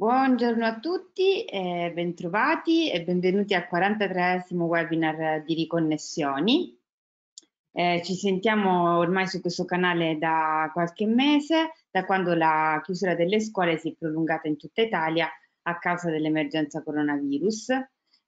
Buongiorno a tutti, eh, bentrovati e benvenuti al 43 esimo webinar di Riconnessioni. Eh, ci sentiamo ormai su questo canale da qualche mese, da quando la chiusura delle scuole si è prolungata in tutta Italia a causa dell'emergenza coronavirus.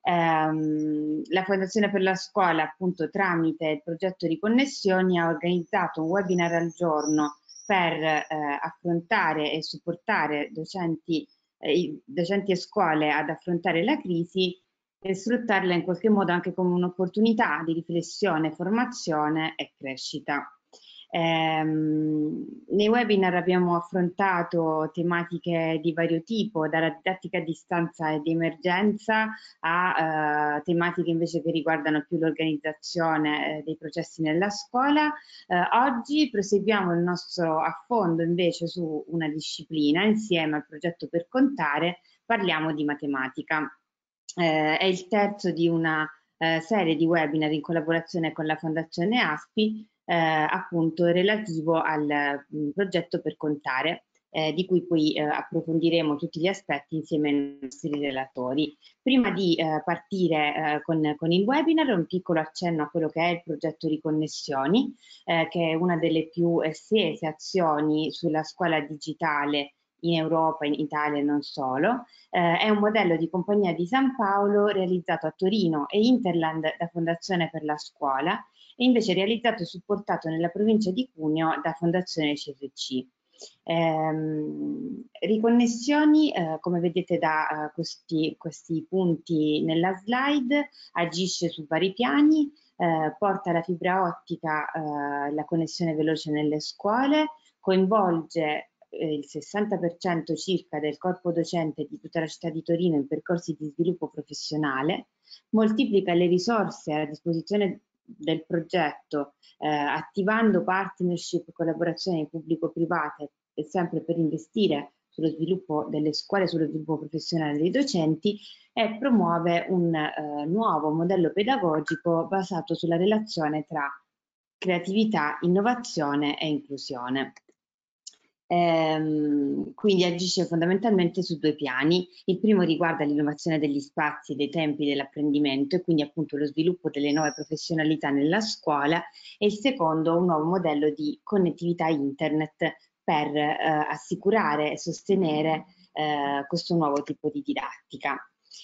Ehm, la Fondazione per la Scuola, appunto tramite il progetto Riconnessioni, ha organizzato un webinar al giorno per eh, affrontare e supportare docenti eh, i docenti e scuole ad affrontare la crisi e sfruttarla in qualche modo anche come un'opportunità di riflessione, formazione e crescita. Eh, nei webinar abbiamo affrontato tematiche di vario tipo, dalla didattica a distanza ed emergenza a eh, tematiche invece che riguardano più l'organizzazione eh, dei processi nella scuola. Eh, oggi proseguiamo il nostro affondo invece su una disciplina insieme al progetto per contare, parliamo di matematica. Eh, è il terzo di una eh, serie di webinar in collaborazione con la Fondazione ASPI eh, appunto relativo al mm, progetto per contare, eh, di cui poi eh, approfondiremo tutti gli aspetti insieme ai nostri relatori. Prima di eh, partire eh, con, con, il webinar un piccolo accenno a quello che è il progetto Riconnessioni, eh, che è una delle più estese eh, azioni sulla scuola digitale in Europa, in Italia e non solo. è un modello di compagnia di San Paolo realizzato a Torino e Interland da Fondazione per la Scuola e invece realizzato e supportato nella provincia di Cuneo da Fondazione CFC. Eh, riconnessioni, eh, come vedete da eh, questi, questi, punti nella slide, agisce su vari piani, eh, porta la fibra ottica, eh, la connessione veloce nelle scuole, coinvolge eh, il 60% circa del corpo docente di tutta la città di Torino in percorsi di sviluppo professionale, moltiplica le risorse a disposizione del progetto, eh, attivando partnership e collaborazioni pubblico-private e sempre per investire sullo sviluppo delle scuole, sullo sviluppo professionale dei docenti e promuove un eh, nuovo modello pedagogico basato sulla relazione tra creatività, innovazione e inclusione. Ehm, quindi agisce fondamentalmente su due piani. Il primo riguarda l'innovazione degli spazi, dei tempi dell'apprendimento e quindi appunto lo sviluppo delle nuove professionalità nella scuola e il secondo un nuovo modello di connettività internet per eh, assicurare e sostenere eh, questo nuovo tipo di didattica.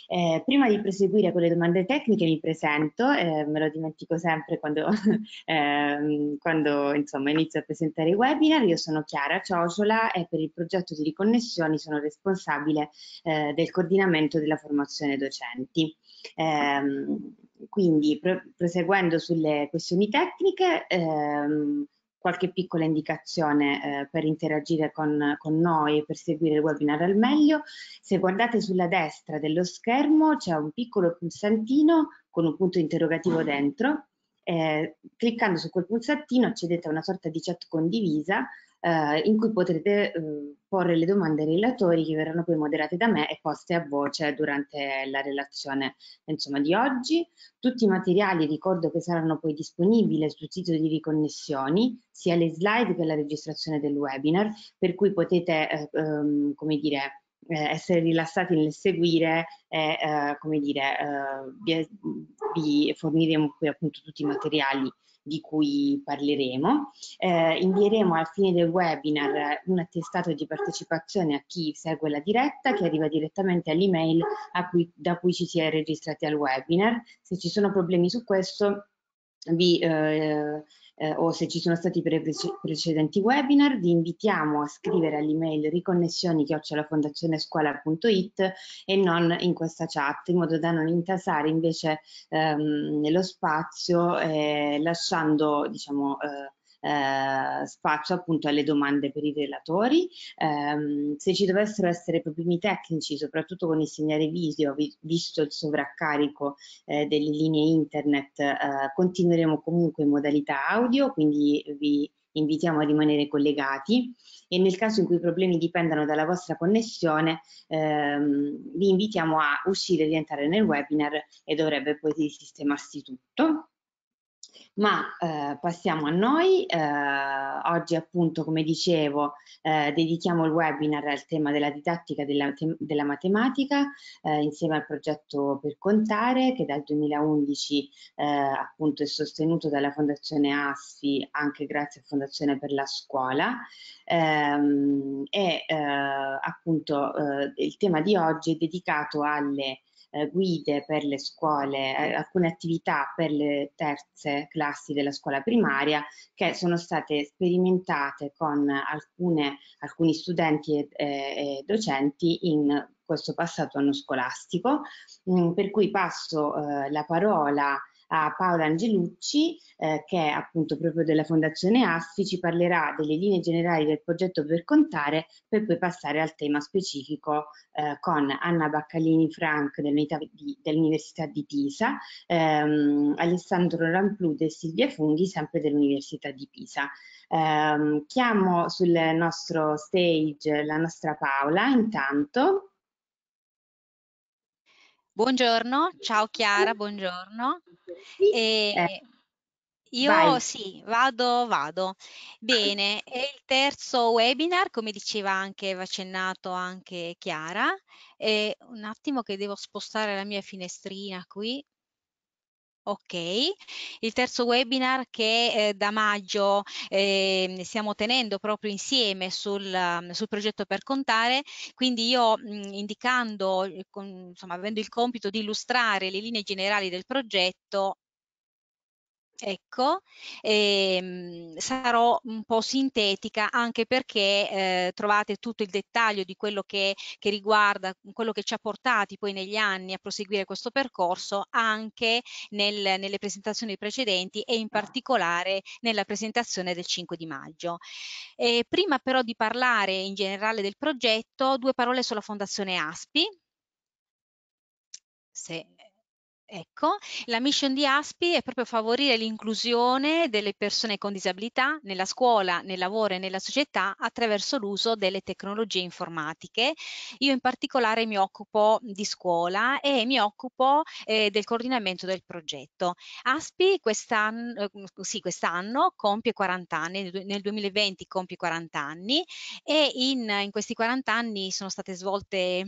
Eh, prima di proseguire con le domande tecniche mi presento, eh, me lo dimentico sempre quando, eh, quando insomma, inizio a presentare i webinar, io sono Chiara Ciocciola e per il progetto di riconnessioni sono responsabile eh, del coordinamento della formazione docenti. Ehm, quindi pro proseguendo sulle questioni tecniche, ehm, qualche piccola indicazione eh, per interagire con, con noi e per seguire il webinar al meglio. Se guardate sulla destra dello schermo c'è un piccolo pulsantino con un punto interrogativo dentro. Eh, cliccando su quel pulsantino accedete a una sorta di chat condivisa eh, in cui potrete eh, porre le domande ai relatori che verranno poi moderate da me e poste a voce durante la relazione insomma, di oggi. Tutti i materiali ricordo che saranno poi disponibili sul sito di riconnessioni, sia le slide che la registrazione del webinar, per cui potete, eh, ehm, come dire, eh, essere rilassati nel seguire e eh, come dire, eh, vi, vi forniremo qui appunto tutti i materiali di cui parleremo. Eh, invieremo al fine del webinar un attestato di partecipazione a chi segue la diretta che arriva direttamente all'email cui, da cui ci si è registrati al webinar. Se ci sono problemi su questo vi... Eh, eh, o se ci sono stati pre precedenti webinar, vi invitiamo a scrivere all'email riconnessioni-fondazionescuola.it e non in questa chat, in modo da non intasare invece ehm, lo spazio eh, lasciando diciamo, eh, spazio eh, appunto alle domande per i relatori. Eh, se ci dovessero essere problemi tecnici, soprattutto con il segnale video, vi, visto il sovraccarico eh, delle linee internet, eh, continueremo comunque in modalità audio, quindi vi invitiamo a rimanere collegati e nel caso in cui i problemi dipendano dalla vostra connessione ehm, vi invitiamo a uscire e rientrare nel webinar e dovrebbe poi sistemarsi tutto ma eh, passiamo a noi, eh, oggi appunto come dicevo eh, dedichiamo il webinar al tema della didattica della, della matematica eh, insieme al progetto Per Contare che dal 2011 eh, appunto è sostenuto dalla Fondazione ASFI anche grazie a Fondazione per la Scuola ehm, e eh, appunto il tema di oggi è dedicato alle eh, guide per le scuole, eh, alcune attività per le terze classi della scuola primaria che sono state sperimentate con alcune, alcuni studenti e, e, eh, e docenti in questo passato anno scolastico, mh, mm, per cui passo eh, la parola a a Paola Angelucci eh, che è appunto proprio della Fondazione AFFI ci parlerà delle linee generali del progetto per contare per poi passare al tema specifico eh, con Anna Baccalini Frank dell'Università di, dell di, Pisa, ehm, Alessandro Ramplude e Silvia Funghi sempre dell'Università di Pisa. Ehm, chiamo sul nostro stage la nostra Paola intanto Buongiorno, ciao Chiara, buongiorno. E eh. io Vai. sì, vado, vado. Bene, è il terzo webinar, come diceva anche, aveva accennato anche Chiara. E un attimo che devo spostare la mia finestrina qui, Ok, il terzo webinar che eh, da maggio eh, stiamo tenendo proprio insieme sul, um, sul, progetto per contare, quindi io mh, mm, indicando, eh, con, insomma, avendo il compito di illustrare le linee generali del progetto, Ecco, ehm, sarò un po' sintetica anche perché eh, trovate tutto il dettaglio di quello che, che, riguarda, quello che ci ha portati poi negli anni a proseguire questo percorso anche nel, nelle presentazioni precedenti e in particolare nella presentazione del 5 di maggio. Eh, prima però di parlare in generale del progetto, due parole sulla Fondazione ASPI. Se Ecco, la mission di ASPI è proprio favorire l'inclusione delle persone con disabilità nella scuola, nel lavoro e nella società attraverso l'uso delle tecnologie informatiche. Io in particolare mi occupo di scuola e mi occupo eh, del coordinamento del progetto. ASPI quest'anno, eh, sì, quest'anno compie 40 anni, nel 2020 compie 40 anni e in, in questi 40 anni sono state svolte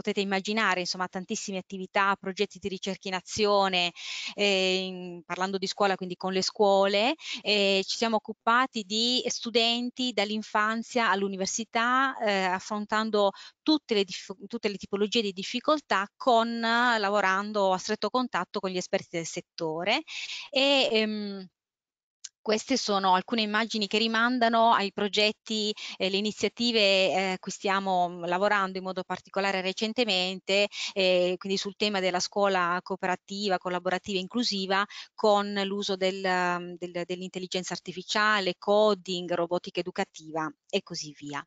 potete immaginare, insomma, tantissime attività, progetti di ricerca in azione, eh, in, parlando di scuola, quindi con le scuole, eh, ci siamo occupati di studenti dall'infanzia all'università, eh, affrontando tutte le, tutte le, tipologie di difficoltà con, lavorando a stretto contatto con gli esperti del settore e, ehm, queste sono alcune immagini che rimandano ai progetti e eh, le iniziative eh, cui stiamo mm, lavorando in modo particolare recentemente, eh, quindi sul tema della scuola cooperativa, collaborativa e inclusiva con l'uso del, mm, del, dell'intelligenza artificiale, coding, robotica educativa e così via.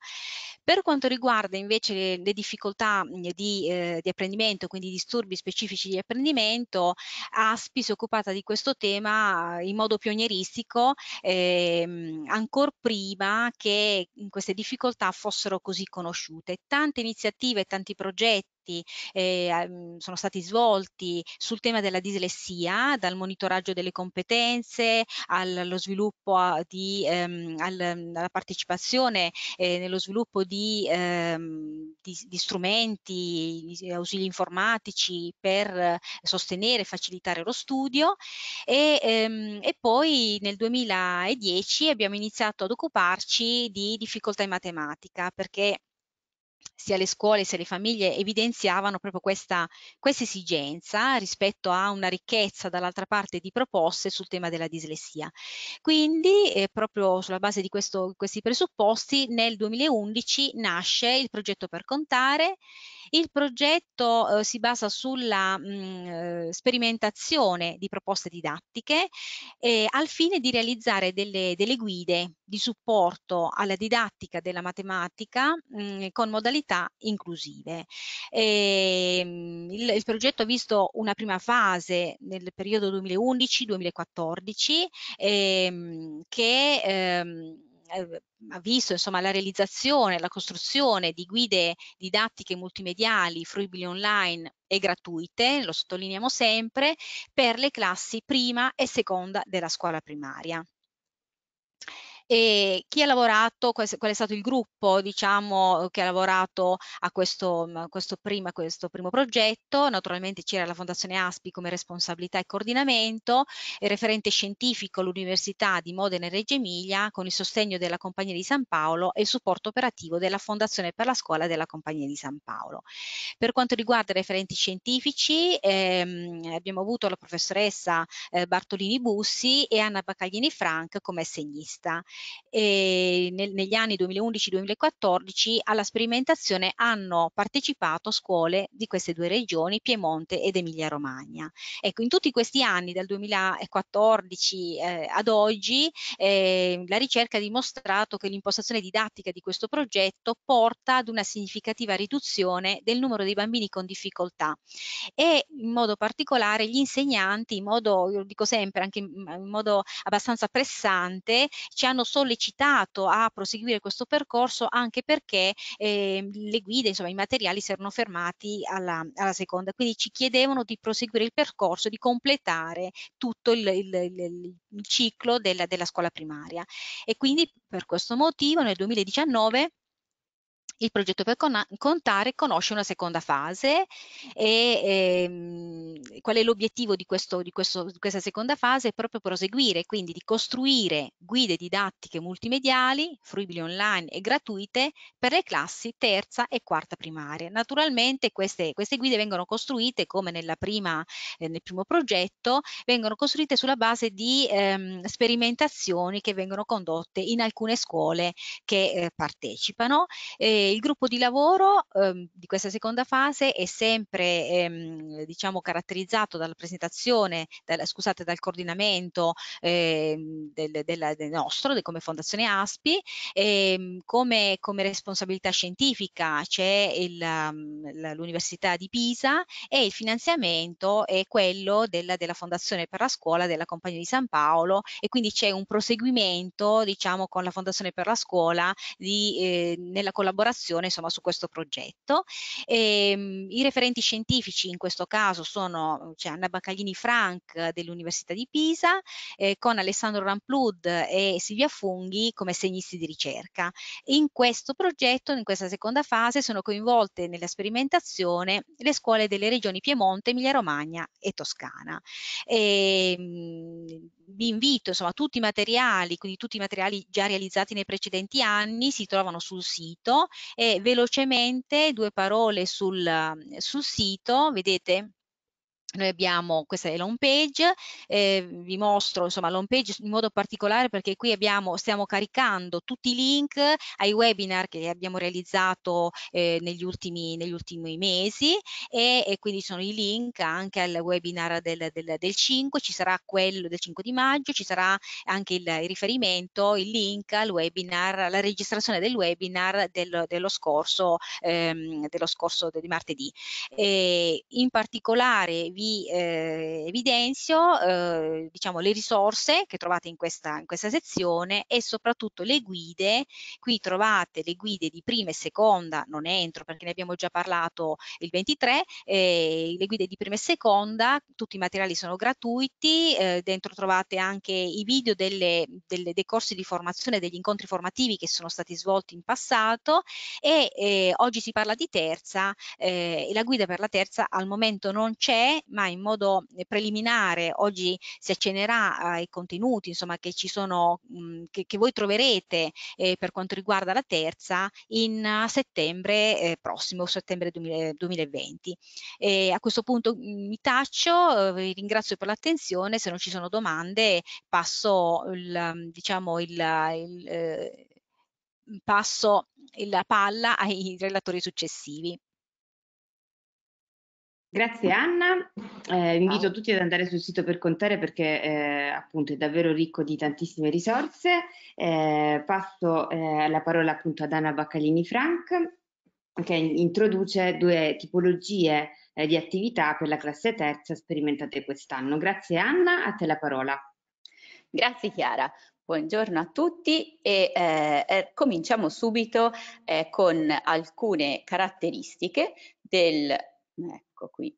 Per quanto riguarda invece le, le difficoltà mm, di, eh, di, apprendimento, quindi i disturbi specifici di apprendimento, ASPI si è occupata di questo tema eh, in modo pionieristico pubblico ehm, ancora prima che queste difficoltà fossero così conosciute. Tante iniziative, tanti progetti progetti eh, mhmm, sono stati svolti sul tema della dislessia, dal monitoraggio delle competenze allo sviluppo di, ehm, mhmm, alla partecipazione eh, nello sviluppo di, ehm, di, di strumenti, di eh, ausili informatici per sostenere e facilitare lo studio e, ehm, e poi nel 2010 abbiamo iniziato ad occuparci di difficoltà in matematica perché sia le scuole sia le famiglie evidenziavano proprio questa, questa esigenza rispetto a una ricchezza dall'altra parte di proposte sul tema della dislessia. Quindi eh, proprio sulla base di questo, questi presupposti nel 2011 nasce il progetto per contare, il progetto eh, si basa sulla mh, mm, eh, sperimentazione di proposte didattiche eh, al fine di realizzare delle, delle, guide di supporto alla didattica della matematica mh, mm, con modalità modalità inclusive. E, ehm, il, il, progetto ha visto una prima fase nel periodo 2011-2014 ehm, che ehm, eh, ha visto insomma, la realizzazione, la costruzione di guide didattiche multimediali fruibili online e gratuite, lo sottolineiamo sempre, per le classi prima e seconda della scuola primaria. E chi ha lavorato, qual è stato il gruppo diciamo, che ha lavorato a questo, mhmm, questo, prima, questo primo progetto? Naturalmente c'era la Fondazione Aspi come responsabilità e coordinamento, il referente scientifico all'Università di Modena e Reggio Emilia con il sostegno della Compagnia di San Paolo e il supporto operativo della Fondazione per la Scuola della Compagnia di San Paolo. Per quanto riguarda i referenti scientifici, ehm, abbiamo avuto la professoressa eh, Bartolini Bussi e Anna Baccaglini Frank come assegnista e nel, negli anni 2011-2014 alla sperimentazione hanno partecipato scuole di queste due regioni, Piemonte ed Emilia Romagna. Ecco, in tutti questi anni, dal 2014 eh, ad oggi, eh, la ricerca ha dimostrato che l'impostazione didattica di questo progetto porta ad una significativa riduzione del numero dei bambini con difficoltà e in modo particolare gli insegnanti, in modo, io lo dico sempre, anche in, in modo abbastanza pressante, ci hanno hanno sollecitato a proseguire questo percorso anche perché eh, le guide, insomma i materiali si erano fermati alla, alla, seconda, quindi ci chiedevano di proseguire il percorso, di completare tutto il, il, il, il ciclo della, della scuola primaria e quindi per questo motivo nel 2019 il progetto per contare conosce una seconda fase e ehm, qual è l'obiettivo di, di, di, questa seconda fase? È proprio proseguire, quindi di costruire guide didattiche multimediali, fruibili online e gratuite per le classi terza e quarta primaria. Naturalmente queste, queste guide vengono costruite come prima, eh, nel primo progetto, vengono costruite sulla base di ehm, sperimentazioni che vengono condotte in alcune scuole che eh, partecipano. Eh, e il gruppo di lavoro ehm, di questa seconda fase è sempre ehm, diciamo, caratterizzato dalla presentazione, dal, scusate, dal coordinamento ehm, del, del, del, nostro, come Fondazione ASPI, ehm, come, come, responsabilità scientifica c'è l'Università di Pisa e il finanziamento è quello della, della Fondazione per la Scuola della Compagnia di San Paolo e quindi c'è un proseguimento diciamo, con la Fondazione per la Scuola di, eh, nella collaborazione collaborazione insomma, su questo progetto. E, ehm, I referenti scientifici in questo caso sono cioè, Anna Baccaglini Frank dell'Università di Pisa, eh, con Alessandro Ramplud e Silvia Funghi come segnisti di ricerca. In questo progetto, in questa seconda fase, sono coinvolte nella sperimentazione le scuole delle regioni Piemonte, Emilia-Romagna e Toscana. E, ehm, vi invito, insomma, tutti i materiali, quindi tutti i materiali già realizzati nei precedenti anni si trovano sul sito e velocemente due parole sul, sul sito, vedete noi abbiamo, questa è la home page, eh, vi mostro insomma la home page in modo particolare perché qui abbiamo, stiamo caricando tutti i link ai webinar che abbiamo realizzato eh, negli, ultimi, negli, ultimi, mesi e, e, quindi sono i link anche al webinar del, del, del, 5, ci sarà quello del 5 di maggio, ci sarà anche il, il riferimento, il link al webinar, alla registrazione del webinar del, dello, scorso, ehm, dello scorso di martedì. E ehm, in particolare vi vi eh, evidenzio eh, diciamo, le risorse che trovate in questa, in questa sezione e soprattutto le guide. Qui trovate le guide di prima e seconda, non entro perché ne abbiamo già parlato il 23, eh, le guide di prima e seconda, tutti i materiali sono gratuiti, eh, dentro trovate anche i video delle, delle, dei corsi di formazione, degli incontri formativi che sono stati svolti in passato e eh, oggi si parla di terza eh, e la guida per la terza al momento non c'è ma in modo eh, preliminare oggi si accenerà ai eh, contenuti insomma, che, ci sono, mm, che, che voi troverete eh, per quanto riguarda la terza in eh, settembre eh, prossimo, settembre 2020. E a questo punto mm, mi taccio, vi ringrazio per l'attenzione, se non ci sono domande passo il, mm, diciamo il, il eh, passo la palla ai relatori successivi. Grazie Anna, eh, vi invito tutti ad andare sul sito per contare perché eh, appunto è davvero ricco di tantissime risorse. Eh, passo eh, la parola appunto ad Anna Baccalini Frank che introduce due tipologie eh, di attività per la classe terza sperimentate quest'anno. Grazie Anna, a te la parola. Grazie Chiara. Buongiorno a tutti e eh, er, cominciamo subito eh, con alcune caratteristiche del ecco qui,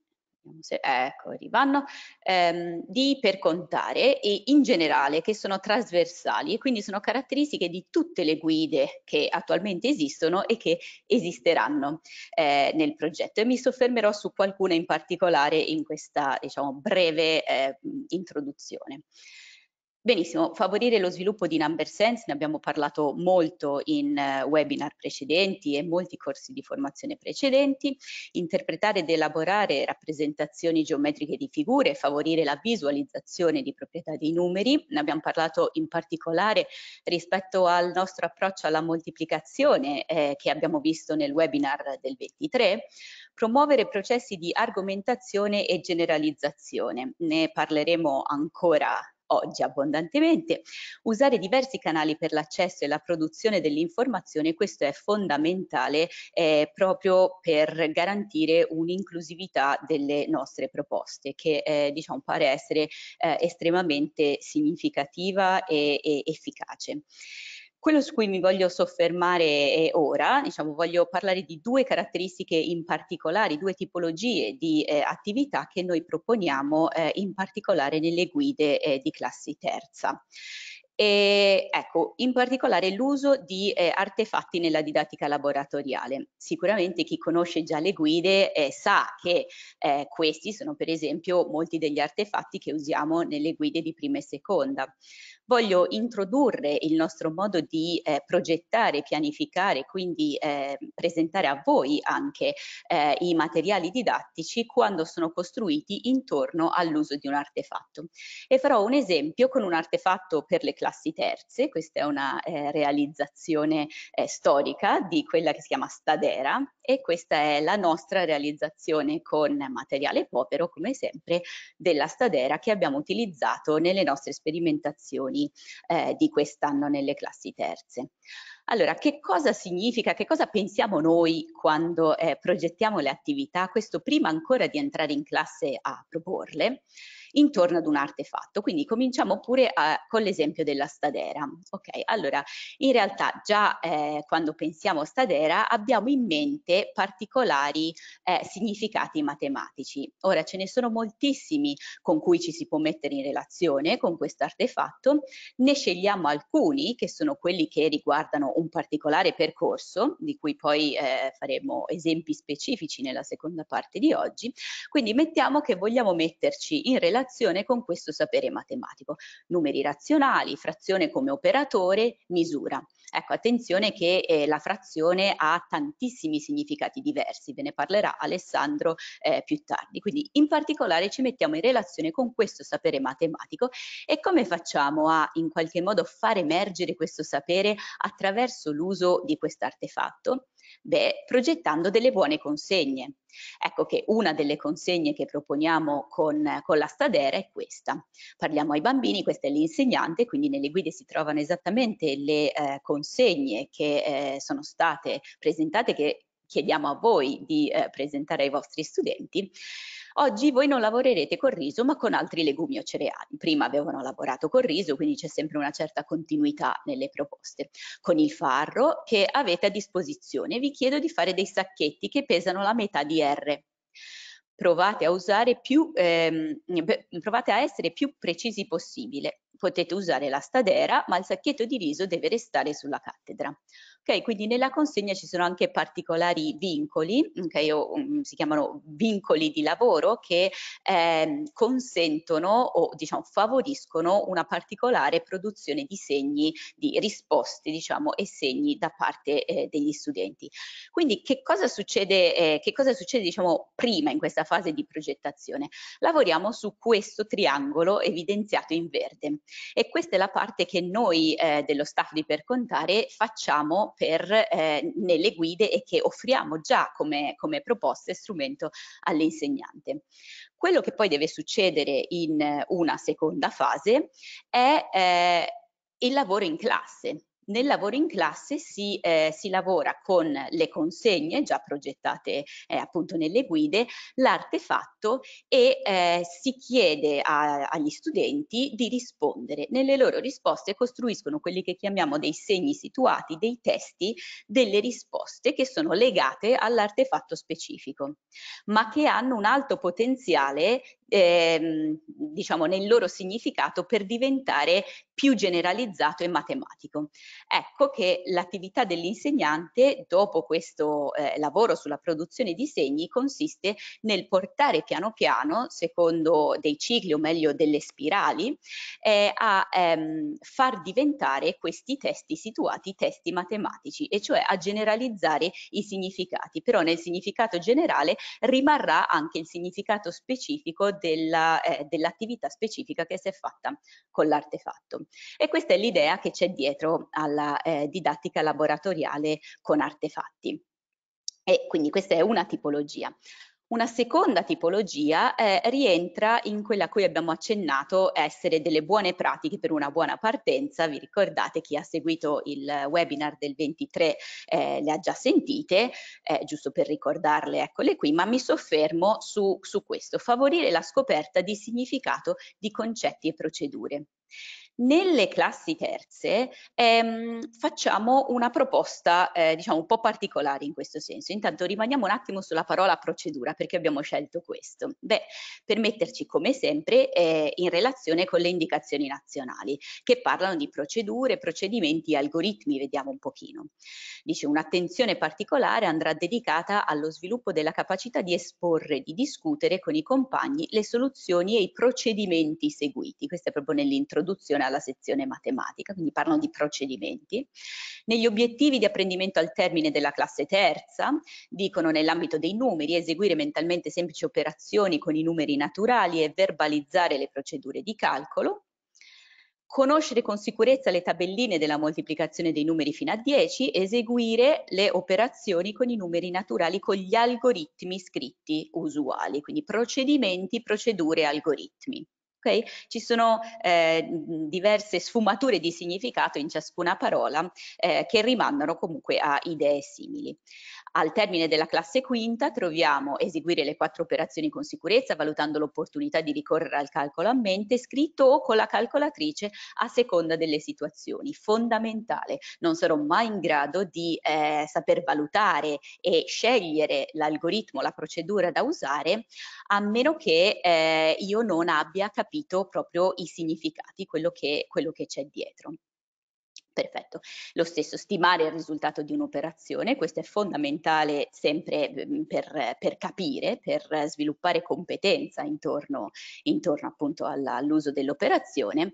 se, eh, ecco, arrivano, ehm, di per contare e in generale che sono trasversali e quindi sono caratteristiche di tutte le guide che attualmente esistono e che esisteranno eh, nel progetto e mi soffermerò su qualcuna in particolare in questa diciamo breve eh, introduzione. Benissimo, favorire lo sviluppo di number sense, ne abbiamo parlato molto in uh, webinar precedenti e molti corsi di formazione precedenti, interpretare ed elaborare rappresentazioni geometriche di figure, favorire la visualizzazione di proprietà dei numeri, ne abbiamo parlato in particolare rispetto al nostro approccio alla moltiplicazione eh, che abbiamo visto nel webinar del 23, promuovere processi di argomentazione e generalizzazione, ne parleremo ancora oggi abbondantemente. Usare diversi canali per l'accesso e la produzione dell'informazione, questo è fondamentale eh, proprio per garantire un'inclusività delle nostre proposte che eh, diciamo pare essere eh, estremamente significativa e, e efficace. Quello su cui mi voglio soffermare ora, diciamo, voglio parlare di due caratteristiche in particolare, due tipologie di eh, attività che noi proponiamo eh, in particolare nelle guide eh, di classi terza. E, ecco, in particolare l'uso di eh, artefatti nella didattica laboratoriale. Sicuramente chi conosce già le guide eh, sa che eh, questi sono per esempio molti degli artefatti che usiamo nelle guide di prima e seconda voglio introdurre il nostro modo di eh, progettare, pianificare, quindi eh, presentare a voi anche eh, i materiali didattici quando sono costruiti intorno all'uso di un artefatto. E farò un esempio con un artefatto per le classi terze, questa è una eh, realizzazione eh, storica di quella che si chiama Stadera e questa è la nostra realizzazione con materiale povero, come sempre, della Stadera che abbiamo utilizzato nelle nostre sperimentazioni posizioni eh, di quest'anno nelle classi terze. Allora, che cosa significa, che cosa pensiamo noi quando eh, progettiamo le attività, questo prima ancora di entrare in classe a proporle? intorno ad un artefatto. Quindi cominciamo pure a, eh, con l'esempio della stadera. Ok, allora in realtà già eh, quando pensiamo a stadera abbiamo in mente particolari eh, significati matematici. Ora ce ne sono moltissimi con cui ci si può mettere in relazione con questo artefatto, ne scegliamo alcuni che sono quelli che riguardano un particolare percorso di cui poi eh, faremo esempi specifici nella seconda parte di oggi. Quindi mettiamo che vogliamo metterci in relazione relazione con questo sapere matematico. Numeri razionali, frazione come operatore, misura. Ecco, attenzione che eh, la frazione ha tantissimi significati diversi, ve ne parlerà Alessandro eh, più tardi. Quindi in particolare ci mettiamo in relazione con questo sapere matematico e come facciamo a in qualche modo far emergere questo sapere attraverso l'uso di quest'artefatto? Beh, progettando delle buone consegne. Ecco che una delle consegne che proponiamo con, con la Stadera è questa. Parliamo ai bambini, questa è l'insegnante, quindi nelle guide si trovano esattamente le eh, consegne che eh, sono state presentate, che chiediamo a voi di eh, presentare ai vostri studenti, Oggi voi non lavorerete col riso ma con altri legumi o cereali. Prima avevano lavorato col riso, quindi c'è sempre una certa continuità nelle proposte. Con il farro che avete a disposizione vi chiedo di fare dei sacchetti che pesano la metà di R. Provate a, usare più, ehm, provate a essere più precisi possibile. Potete usare la stadera, ma il sacchetto di riso deve restare sulla cattedra. Ok, quindi nella consegna ci sono anche particolari vincoli, okay, o, um, si chiamano vincoli di lavoro, che eh, consentono o diciamo, favoriscono una particolare produzione di segni, di risposte diciamo, e segni da parte eh, degli studenti. Quindi che cosa succede, eh, che cosa succede diciamo, prima in questa fase di progettazione? Lavoriamo su questo triangolo evidenziato in verde e questa è la parte che noi eh, dello staff di Per Contare facciamo per, eh, nelle guide e che offriamo già come, come proposta e strumento all'insegnante. Quello che poi deve succedere in una seconda fase è eh, il lavoro in classe, nel lavoro in classe si, eh, si, lavora con le consegne già progettate eh, appunto nelle guide, l'artefatto e eh, si chiede a, agli studenti di rispondere. Nelle loro risposte costruiscono quelli che chiamiamo dei segni situati, dei testi, delle risposte che sono legate all'artefatto specifico, ma che hanno un alto potenziale ehm, diciamo nel loro significato per diventare più generalizzato e matematico. Ecco che l'attività dell'insegnante dopo questo eh, lavoro sulla produzione di segni consiste nel portare piano piano, secondo dei cicli o meglio delle spirali, eh, a ehm, far diventare questi testi situati testi matematici, e cioè a generalizzare i significati, però nel significato generale rimarrà anche il significato specifico della, eh, dell'attività specifica che si è fatta con l'artefatto. E questa è l'idea che c'è dietro alla eh, didattica laboratoriale con artefatti. E quindi questa è una tipologia. Una seconda tipologia eh, rientra in quella a cui abbiamo accennato essere delle buone pratiche per una buona partenza. Vi ricordate chi ha seguito il webinar del 23 eh, le ha già sentite, eh, giusto per ricordarle, eccole qui, ma mi soffermo su, su questo, favorire la scoperta di significato di concetti e procedure. Nelle classi terze ehm, facciamo una proposta eh, diciamo un po' particolare in questo senso. Intanto rimaniamo un attimo sulla parola procedura perché abbiamo scelto questo. Beh, per metterci come sempre eh, in relazione con le indicazioni nazionali che parlano di procedure, procedimenti e algoritmi, vediamo un pochino. Dice un'attenzione particolare andrà dedicata allo sviluppo della capacità di esporre, di discutere con i compagni le soluzioni e i procedimenti seguiti. Questo è proprio nell'introduzione alla sezione matematica, quindi parlano di procedimenti. Negli obiettivi di apprendimento al termine della classe terza, dicono nell'ambito dei numeri, eseguire mentalmente semplici operazioni con i numeri naturali e verbalizzare le procedure di calcolo, conoscere con sicurezza le tabelline della moltiplicazione dei numeri fino a 10, eseguire le operazioni con i numeri naturali con gli algoritmi scritti usuali, quindi procedimenti, procedure, algoritmi. Okay? Ci sono eh, diverse sfumature di significato in ciascuna parola eh, che rimandano comunque a idee simili. Al termine della classe quinta troviamo eseguire le quattro operazioni con sicurezza valutando l'opportunità di ricorrere al calcolo a mente scritto o con la calcolatrice a seconda delle situazioni. Fondamentale, non sarò mai in grado di eh, saper valutare e scegliere l'algoritmo, la procedura da usare a meno che eh, io non abbia capito proprio i significati, quello che c'è dietro. Perfetto. Lo stesso, stimare il risultato di un'operazione, questo è fondamentale sempre mhmm, per, per capire, per sviluppare competenza intorno, intorno appunto all'uso dell'operazione.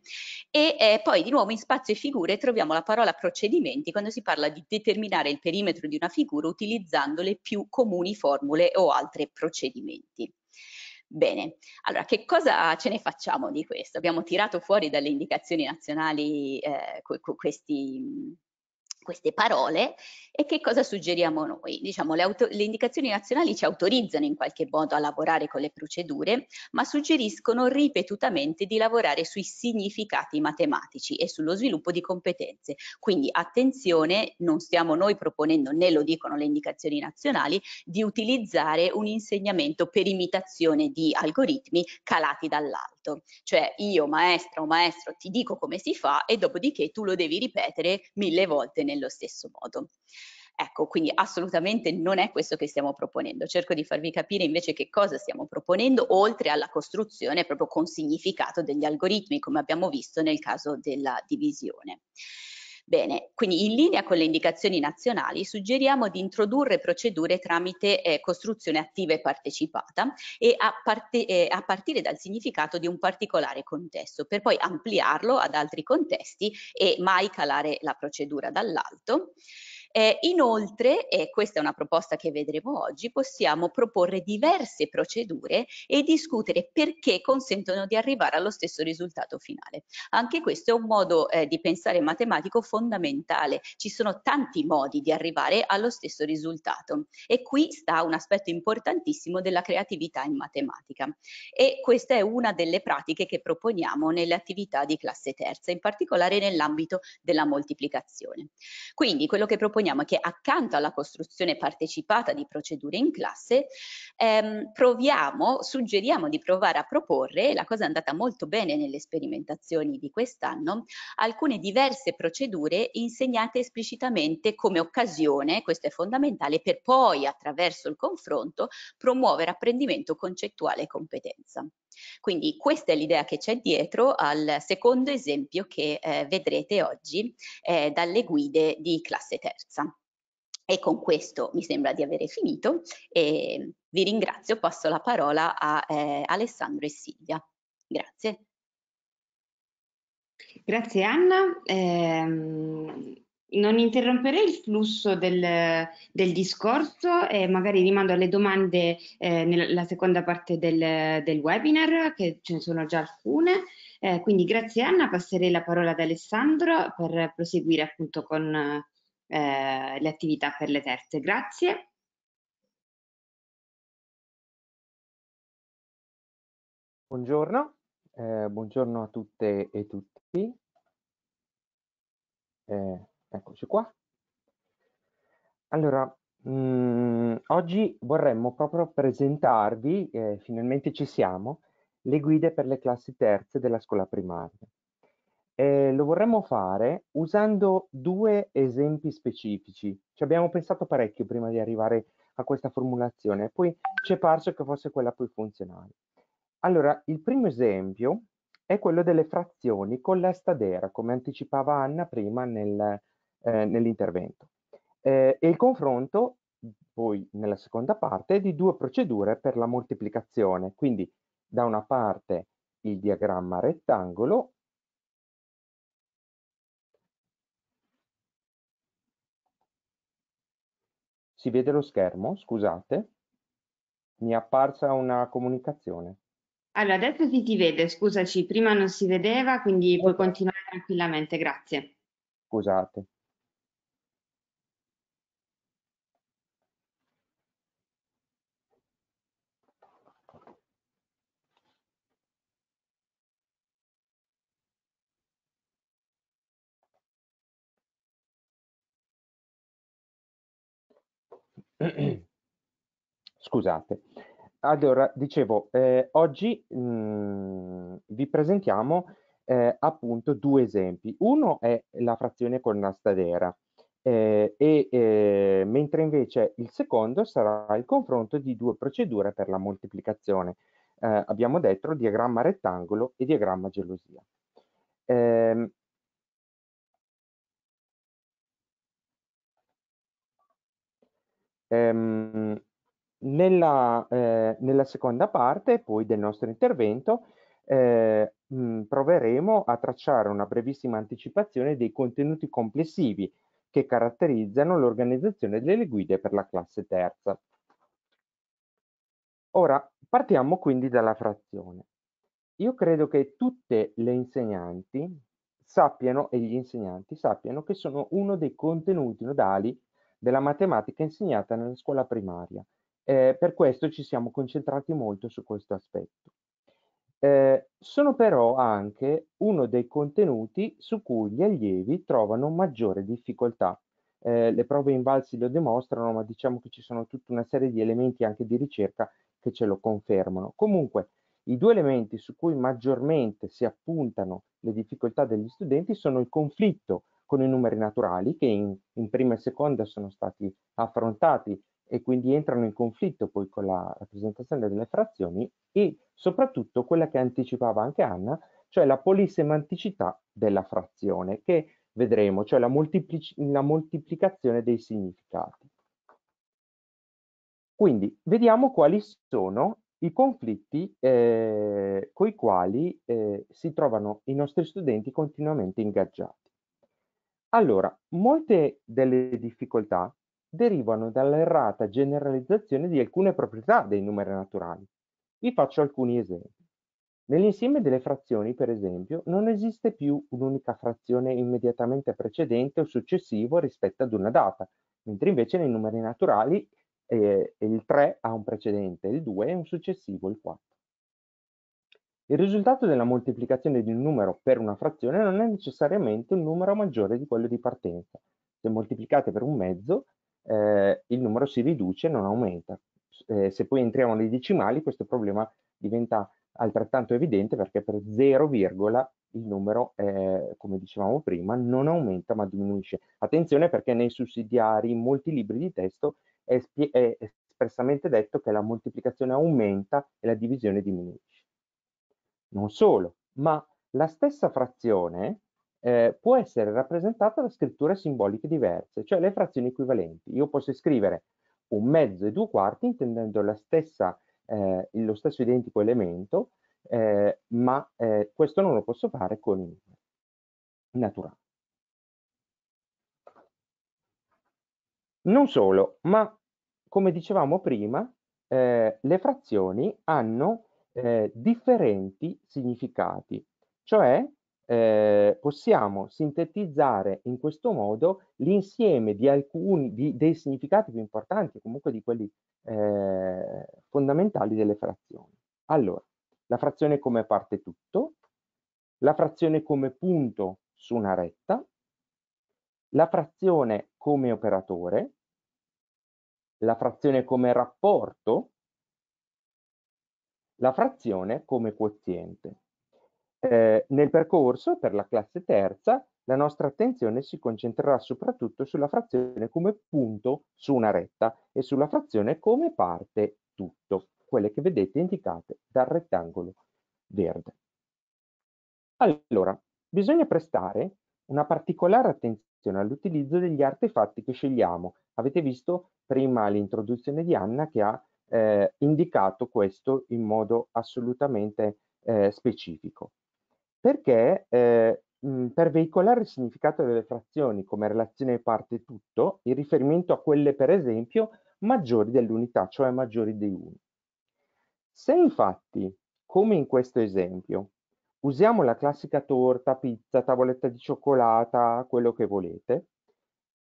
E eh, poi di nuovo in spazio e figure troviamo la parola procedimenti quando si parla di determinare il perimetro di una figura utilizzando le più comuni formule o altri procedimenti. Bene, allora che cosa ce ne facciamo di questo? Abbiamo tirato fuori dalle indicazioni nazionali eh, questi, queste parole e che cosa suggeriamo noi? Diciamo, le, le, indicazioni nazionali ci autorizzano in qualche modo a lavorare con le procedure, ma suggeriscono ripetutamente di lavorare sui significati matematici e sullo sviluppo di competenze. Quindi attenzione, non stiamo noi proponendo, né lo dicono le indicazioni nazionali, di utilizzare un insegnamento per imitazione di algoritmi calati dall'alto fatto. Cioè io maestra o maestro ti dico come si fa e dopodiché tu lo devi ripetere mille volte nello stesso modo. Ecco, quindi assolutamente non è questo che stiamo proponendo. Cerco di farvi capire invece che cosa stiamo proponendo, oltre alla costruzione proprio con significato degli algoritmi, come abbiamo visto nel caso della divisione. Bene, quindi in linea con le indicazioni nazionali suggeriamo di introdurre procedure tramite eh, costruzione attiva e partecipata e a, parte, eh, a, partire dal significato di un particolare contesto per poi ampliarlo ad altri contesti e mai calare la procedura dall'alto. Eh, inoltre, e questa è una proposta che vedremo oggi, possiamo proporre diverse procedure e discutere perché consentono di arrivare allo stesso risultato finale. Anche questo è un modo eh, di pensare matematico fondamentale. Ci sono tanti modi di arrivare allo stesso risultato e qui sta un aspetto importantissimo della creatività in matematica. E questa è una delle pratiche che proponiamo nelle attività di classe terza, in particolare nell'ambito della moltiplicazione. Quindi quello che proponiamo proponiamo che accanto alla costruzione partecipata di procedure in classe, ehm, proviamo, suggeriamo di provare a proporre, la cosa è andata molto bene nelle sperimentazioni di quest'anno, alcune diverse procedure insegnate esplicitamente come occasione, questo è fondamentale, per poi attraverso il confronto promuovere apprendimento concettuale e competenza. Quindi questa è l'idea che c'è dietro al secondo esempio che eh, vedrete oggi eh, dalle guide di classe terza sicurezza. E con questo mi sembra di avere finito e vi ringrazio, passo la parola a eh, Alessandro e Silvia. Grazie. Grazie Anna. Eh, non interromperei il flusso del, del, discorso e magari rimando alle domande eh, nella seconda parte del, del, webinar, che ce ne sono già alcune. Eh, quindi grazie Anna, passerei la parola ad Alessandro per proseguire appunto con, eh, le attività per le terze. Grazie. Buongiorno, eh, buongiorno a tutte e tutti. Eh, eccoci qua. Allora, mh, mm, oggi vorremmo proprio presentarvi, eh, finalmente ci siamo, le guide per le classi terze della scuola primaria. Eh, lo vorremmo fare usando due esempi specifici. Ci abbiamo pensato parecchio prima di arrivare a questa formulazione, poi ci è parso che fosse quella più funzionale. Allora, il primo esempio è quello delle frazioni con la stadera, come anticipava Anna prima nel, eh, nell'intervento. Eh, e il confronto, poi nella seconda parte, di due procedure per la moltiplicazione, quindi da una parte il diagramma rettangolo Si vede lo schermo? Scusate. Mi è apparsa una comunicazione. Allora, adesso si ti vede, scusaci, prima non si vedeva, quindi puoi continuare tranquillamente, grazie. Scusate. Scusate. Allora, dicevo, eh, oggi mh, mm, vi presentiamo eh, appunto due esempi. Uno è la frazione con Nastadera, eh, e, eh, mentre invece il secondo sarà il confronto di due procedure per la moltiplicazione. Eh, abbiamo detto diagramma rettangolo e diagramma gelosia. Eh, nella, eh, nella, seconda parte poi del nostro intervento eh, mh, mm, proveremo a tracciare una brevissima anticipazione dei contenuti complessivi che caratterizzano l'organizzazione delle guide per la classe terza. Ora partiamo quindi dalla frazione. Io credo che tutte le insegnanti sappiano e gli insegnanti sappiano che sono uno dei contenuti nodali della matematica insegnata nella scuola primaria eh, per questo ci siamo concentrati molto su questo aspetto. Eh, sono però anche uno dei contenuti su cui gli allievi trovano maggiore difficoltà. Eh, le prove in Valsi lo dimostrano, ma diciamo che ci sono tutta una serie di elementi anche di ricerca che ce lo confermano. Comunque, i due elementi su cui maggiormente si appuntano le difficoltà degli studenti sono il conflitto con i numeri naturali, che in, in prima e seconda sono stati affrontati e quindi entrano in conflitto poi con la rappresentazione delle frazioni e soprattutto quella che anticipava anche Anna, cioè la polisemanticità della frazione che vedremo, cioè la, moltiplic la moltiplicazione dei significati. Quindi vediamo quali sono i conflitti eh, con i quali eh, si trovano i nostri studenti continuamente ingaggiati. Allora, molte delle difficoltà derivano dall'errata generalizzazione di alcune proprietà dei numeri naturali. Vi faccio alcuni esempi. Nell'insieme delle frazioni, per esempio, non esiste più un'unica frazione immediatamente precedente o successivo rispetto ad una data, mentre invece nei numeri naturali eh, il 3 ha un precedente, il 2 e un successivo, il 4. Il risultato della moltiplicazione di un numero per una frazione non è necessariamente un numero maggiore di quello di partenza. Se moltiplicate per un mezzo, eh, il numero si riduce, non aumenta. Eh, se poi entriamo nei decimali, questo problema diventa altrettanto evidente perché per 0, il numero, eh, come dicevamo prima, non aumenta ma diminuisce. Attenzione perché nei sussidiari, in molti libri di testo, è, è espressamente detto che la moltiplicazione aumenta e la divisione diminuisce. Non solo, ma la stessa frazione eh, può essere rappresentata da scritture simboliche diverse, cioè le frazioni equivalenti. Io posso scrivere un mezzo e due quarti intendendo stessa, eh, lo stesso identico elemento, eh, ma eh, questo non lo posso fare con il naturale. Non solo, ma come dicevamo prima, eh, le frazioni hanno eh, differenti significati, cioè eh, possiamo sintetizzare in questo modo l'insieme di alcuni di, dei significati più importanti, comunque di quelli eh, fondamentali delle frazioni. Allora, la frazione come parte tutto, la frazione come punto su una retta, la frazione come operatore, la frazione come rapporto, la frazione come quoziente. Eh, nel percorso, per la classe terza, la nostra attenzione si concentrerà soprattutto sulla frazione come punto su una retta e sulla frazione come parte tutto, quelle che vedete indicate dal rettangolo verde. Allora, bisogna prestare una particolare attenzione all'utilizzo degli artefatti che scegliamo. Avete visto prima l'introduzione di Anna che ha eh, indicato questo in modo assolutamente eh, specifico perché eh, mh, per veicolare il significato delle frazioni come relazione parte tutto, in riferimento a quelle per esempio maggiori dell'unità, cioè maggiori di 1. Se infatti, come in questo esempio, usiamo la classica torta, pizza, tavoletta di cioccolata, quello che volete,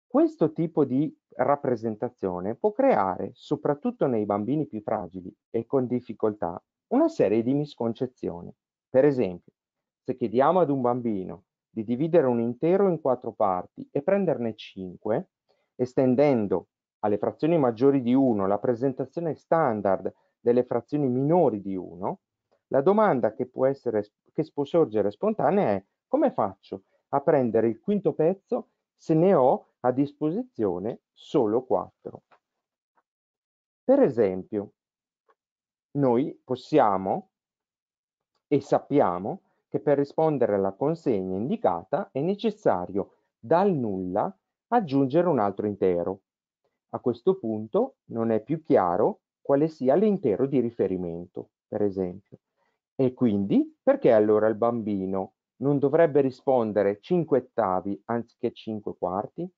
questo tipo di rappresentazione può creare, soprattutto nei bambini più fragili e con difficoltà, una serie di misconcezioni. Per esempio, se chiediamo ad un bambino di dividere un intero in quattro parti e prenderne cinque, estendendo alle frazioni maggiori di 1 la presentazione standard delle frazioni minori di 1, la domanda che può, essere, che può sorgere spontanea è come faccio a prendere il quinto pezzo se ne ho a disposizione solo 4? Per esempio, noi possiamo e sappiamo che per rispondere alla consegna indicata è necessario dal nulla aggiungere un altro intero. A questo punto non è più chiaro quale sia l'intero di riferimento, per esempio. E quindi perché allora il bambino non dovrebbe rispondere 5 ottavi anziché 5 quarti?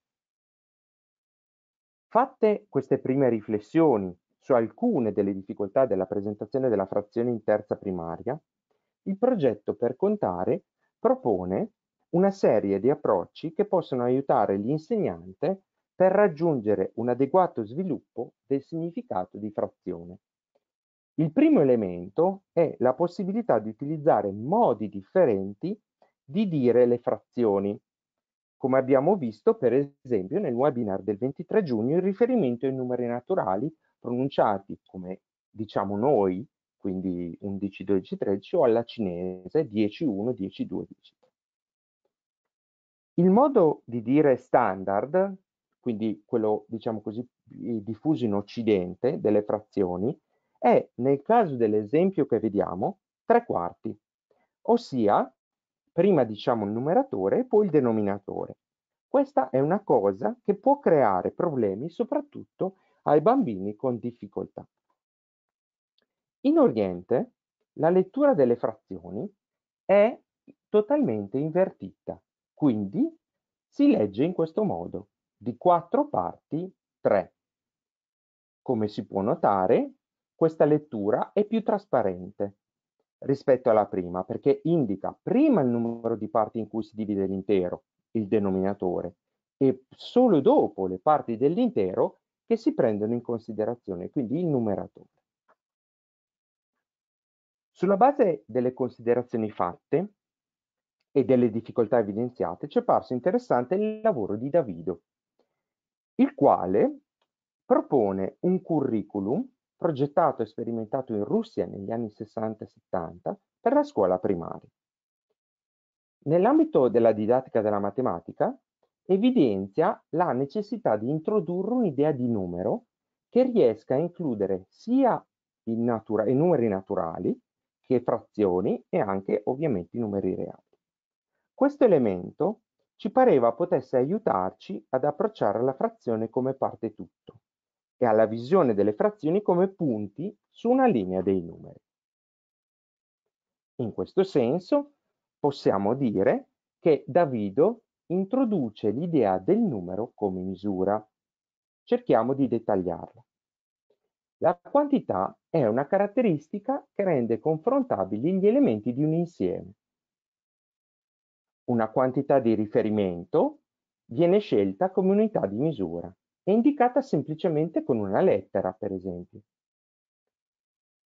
Fatte queste prime riflessioni su alcune delle difficoltà della presentazione della frazione in terza primaria, il progetto per contare propone una serie di approcci che possono aiutare l'insegnante per raggiungere un adeguato sviluppo del significato di frazione. Il primo elemento è la possibilità di utilizzare modi differenti di dire le frazioni, come abbiamo visto per esempio nel webinar del 23 giugno in riferimento ai numeri naturali pronunciati, come diciamo noi, quindi 11, 12, 13 o alla cinese 10, 1, 10, 2, 10. Il modo di dire standard, quindi quello diciamo così diffuso in occidente delle frazioni, è nel caso dell'esempio che vediamo tre quarti, ossia prima diciamo il numeratore e poi il denominatore. Questa è una cosa che può creare problemi soprattutto ai bambini con difficoltà. In Oriente la lettura delle frazioni è totalmente invertita, quindi si legge in questo modo, di quattro parti tre. Come si può notare, questa lettura è più trasparente rispetto alla prima, perché indica prima il numero di parti in cui si divide l'intero, il denominatore, e solo dopo le parti dell'intero che si prendono in considerazione, quindi il numeratore. Sulla base delle considerazioni fatte e delle difficoltà evidenziate, ci è parso interessante il lavoro di Davido, il quale propone un curriculum progettato e sperimentato in Russia negli anni 60 e 70 per la scuola primaria. Nell'ambito della didattica della matematica evidenzia la necessità di introdurre un'idea di numero che riesca a includere sia i, natura i numeri naturali che frazioni e anche ovviamente i numeri reali. Questo elemento ci pareva potesse aiutarci ad approcciare la frazione come parte tutto e alla visione delle frazioni come punti su una linea dei numeri. In questo senso possiamo dire che Davido introduce l'idea del numero come misura. Cerchiamo di dettagliarla. La quantità è una caratteristica che rende confrontabili gli elementi di un insieme. Una quantità di riferimento viene scelta come unità di misura e indicata semplicemente con una lettera, per esempio.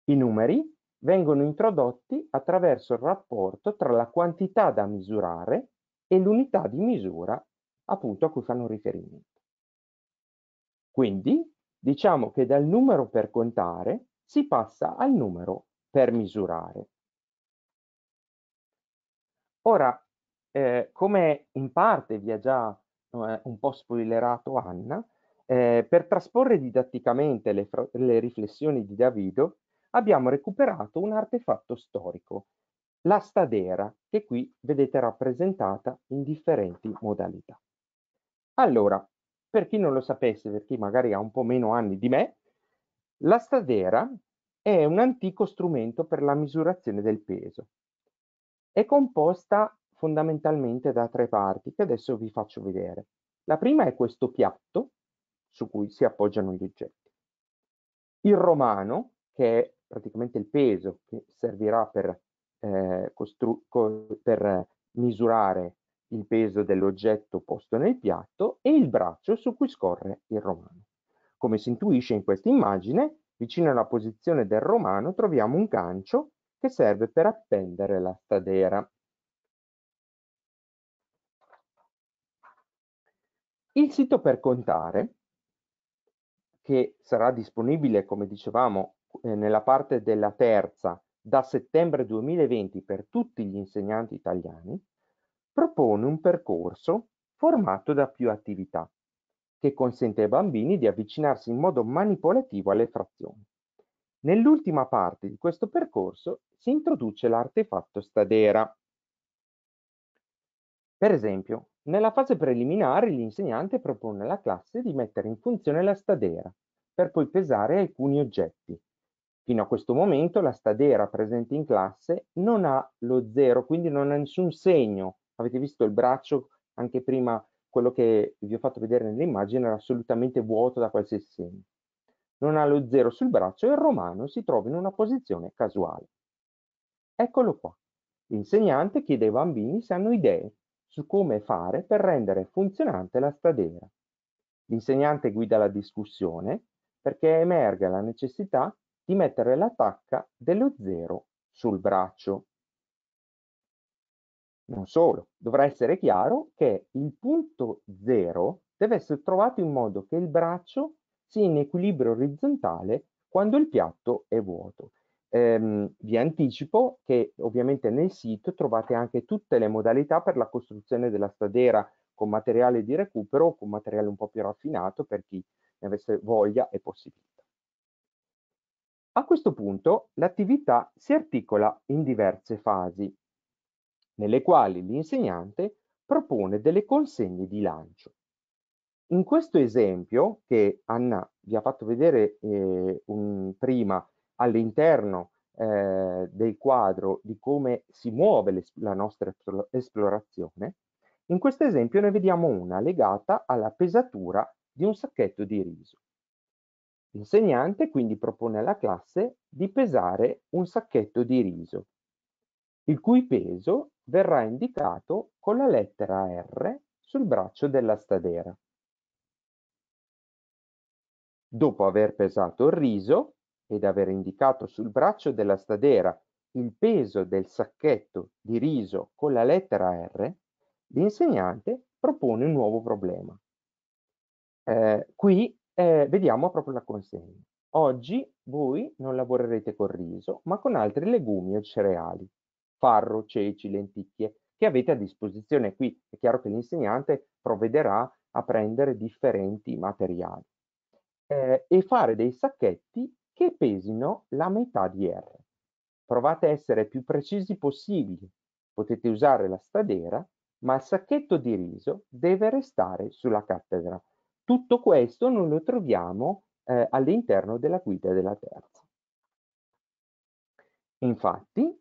I numeri vengono introdotti attraverso il rapporto tra la quantità da misurare e l'unità di misura appunto a cui fanno riferimento. Quindi Diciamo che dal numero per contare si passa al numero per misurare. Ora, eh, come in parte vi ha già eh, un po' spoilerato Anna, eh, per trasporre didatticamente le, le riflessioni di Davido abbiamo recuperato un artefatto storico, la stadera, che qui vedete rappresentata in differenti modalità. Allora, per chi non lo sapesse, per chi magari ha un po' meno anni di me, la stadera è un antico strumento per la misurazione del peso. È composta fondamentalmente da tre parti che adesso vi faccio vedere. La prima è questo piatto su cui si appoggiano gli oggetti. Il romano, che è praticamente il peso che servirà per, eh, per misurare il peso dell'oggetto posto nel piatto e il braccio su cui scorre il romano. Come si intuisce in questa immagine, vicino alla posizione del romano troviamo un gancio che serve per appendere la stadera. Il sito per contare, che sarà disponibile, come dicevamo, eh, nella parte della terza da settembre 2020 per tutti gli insegnanti italiani, propone un percorso formato da più attività che consente ai bambini di avvicinarsi in modo manipolativo alle frazioni. Nell'ultima parte di questo percorso si introduce l'artefatto stadera. Per esempio, nella fase preliminare l'insegnante propone alla classe di mettere in funzione la stadera per poi pesare alcuni oggetti. Fino a questo momento la stadera presente in classe non ha lo zero, quindi non ha nessun segno avete visto il braccio anche prima quello che vi ho fatto vedere nell'immagine era assolutamente vuoto da qualsiasi segno. Non ha lo zero sul braccio e il romano si trova in una posizione casuale. Eccolo qua. L'insegnante chiede ai bambini se hanno idee su come fare per rendere funzionante la stadera. L'insegnante guida la discussione perché emerga la necessità di mettere la tacca dello zero sul braccio. Non solo, dovrà essere chiaro che il punto zero deve essere trovato in modo che il braccio sia in equilibrio orizzontale quando il piatto è vuoto. Ehm, vi anticipo che ovviamente nel sito trovate anche tutte le modalità per la costruzione della stadera con materiale di recupero o con materiale un po' più raffinato per chi ne avesse voglia e possibilità. A questo punto l'attività si articola in diverse fasi nelle quali l'insegnante propone delle consegne di lancio. In questo esempio che Anna vi ha fatto vedere eh, un, prima all'interno eh, del quadro di come si muove la nostra esplorazione, in questo esempio ne vediamo una legata alla pesatura di un sacchetto di riso. L'insegnante quindi propone alla classe di pesare un sacchetto di riso, il cui peso verrà indicato con la lettera R sul braccio della stadera. Dopo aver pesato il riso ed aver indicato sul braccio della stadera il peso del sacchetto di riso con la lettera R, l'insegnante propone un nuovo problema. Eh, qui eh, vediamo proprio la consegna. Oggi voi non lavorerete col riso, ma con altri legumi o cereali farro, ceci, lenticchie che avete a disposizione qui. È chiaro che l'insegnante provvederà a prendere differenti materiali eh, e fare dei sacchetti che pesino la metà di R. Provate a essere più precisi possibili. Potete usare la stadera, ma il sacchetto di riso deve restare sulla cattedra. Tutto questo non lo troviamo eh, all'interno della guida della terza. Infatti,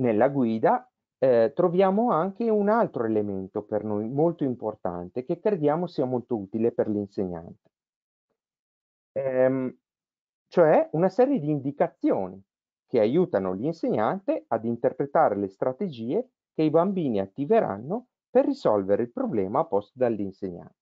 nella guida eh, troviamo anche un altro elemento per noi molto importante che crediamo sia molto utile per l'insegnante, ehm, cioè una serie di indicazioni che aiutano l'insegnante ad interpretare le strategie che i bambini attiveranno per risolvere il problema posto dall'insegnante.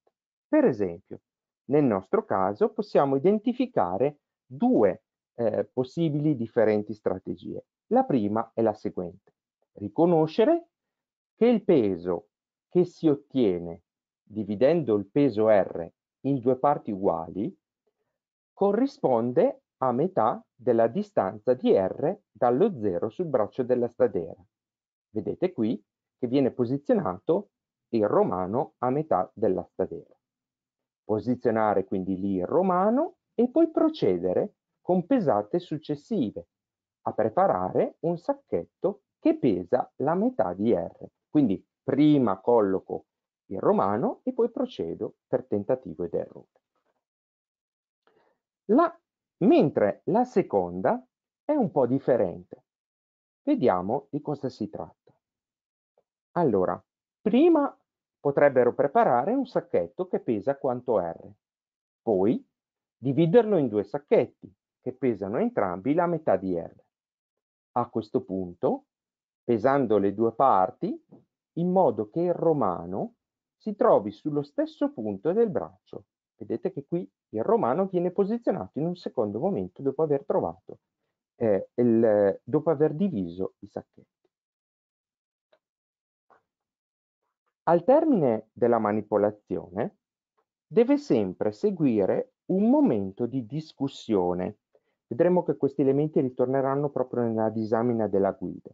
Per esempio, nel nostro caso possiamo identificare due eh, possibili differenti strategie. La prima è la seguente, riconoscere che il peso che si ottiene dividendo il peso R in due parti uguali corrisponde a metà della distanza di R dallo zero sul braccio della stradera. Vedete qui che viene posizionato il romano a metà della stradera. Posizionare quindi lì il romano e poi procedere con pesate successive a preparare un sacchetto che pesa la metà di R. Quindi prima colloco il romano e poi procedo per tentativo ed errore. La, mentre la seconda è un po' differente. Vediamo di cosa si tratta. Allora, prima potrebbero preparare un sacchetto che pesa quanto R, poi dividerlo in due sacchetti che pesano entrambi la metà di R a questo punto, pesando le due parti, in modo che il romano si trovi sullo stesso punto del braccio. Vedete che qui il romano viene posizionato in un secondo momento dopo aver trovato, eh, il, dopo aver diviso i sacchetti. Al termine della manipolazione deve sempre seguire un momento di discussione Vedremo che questi elementi ritorneranno proprio nella disamina della guida.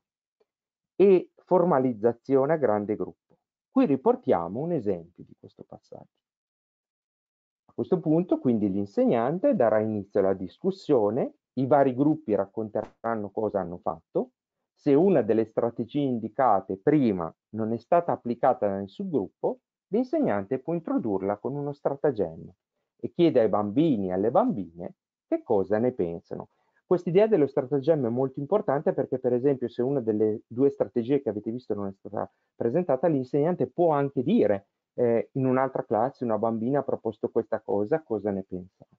E formalizzazione a grande gruppo. Qui riportiamo un esempio di questo passaggio. A questo punto quindi l'insegnante darà inizio alla discussione, i vari gruppi racconteranno cosa hanno fatto, se una delle strategie indicate prima non è stata applicata da nessun gruppo, l'insegnante può introdurla con uno stratagemma e chiede ai bambini e alle bambine che cosa ne pensano. Quest'idea dello stratagemma è molto importante perché, per esempio, se una delle due strategie che avete visto non è stata presentata, l'insegnante può anche dire eh, in un'altra classe una bambina ha proposto questa cosa, cosa ne pensate?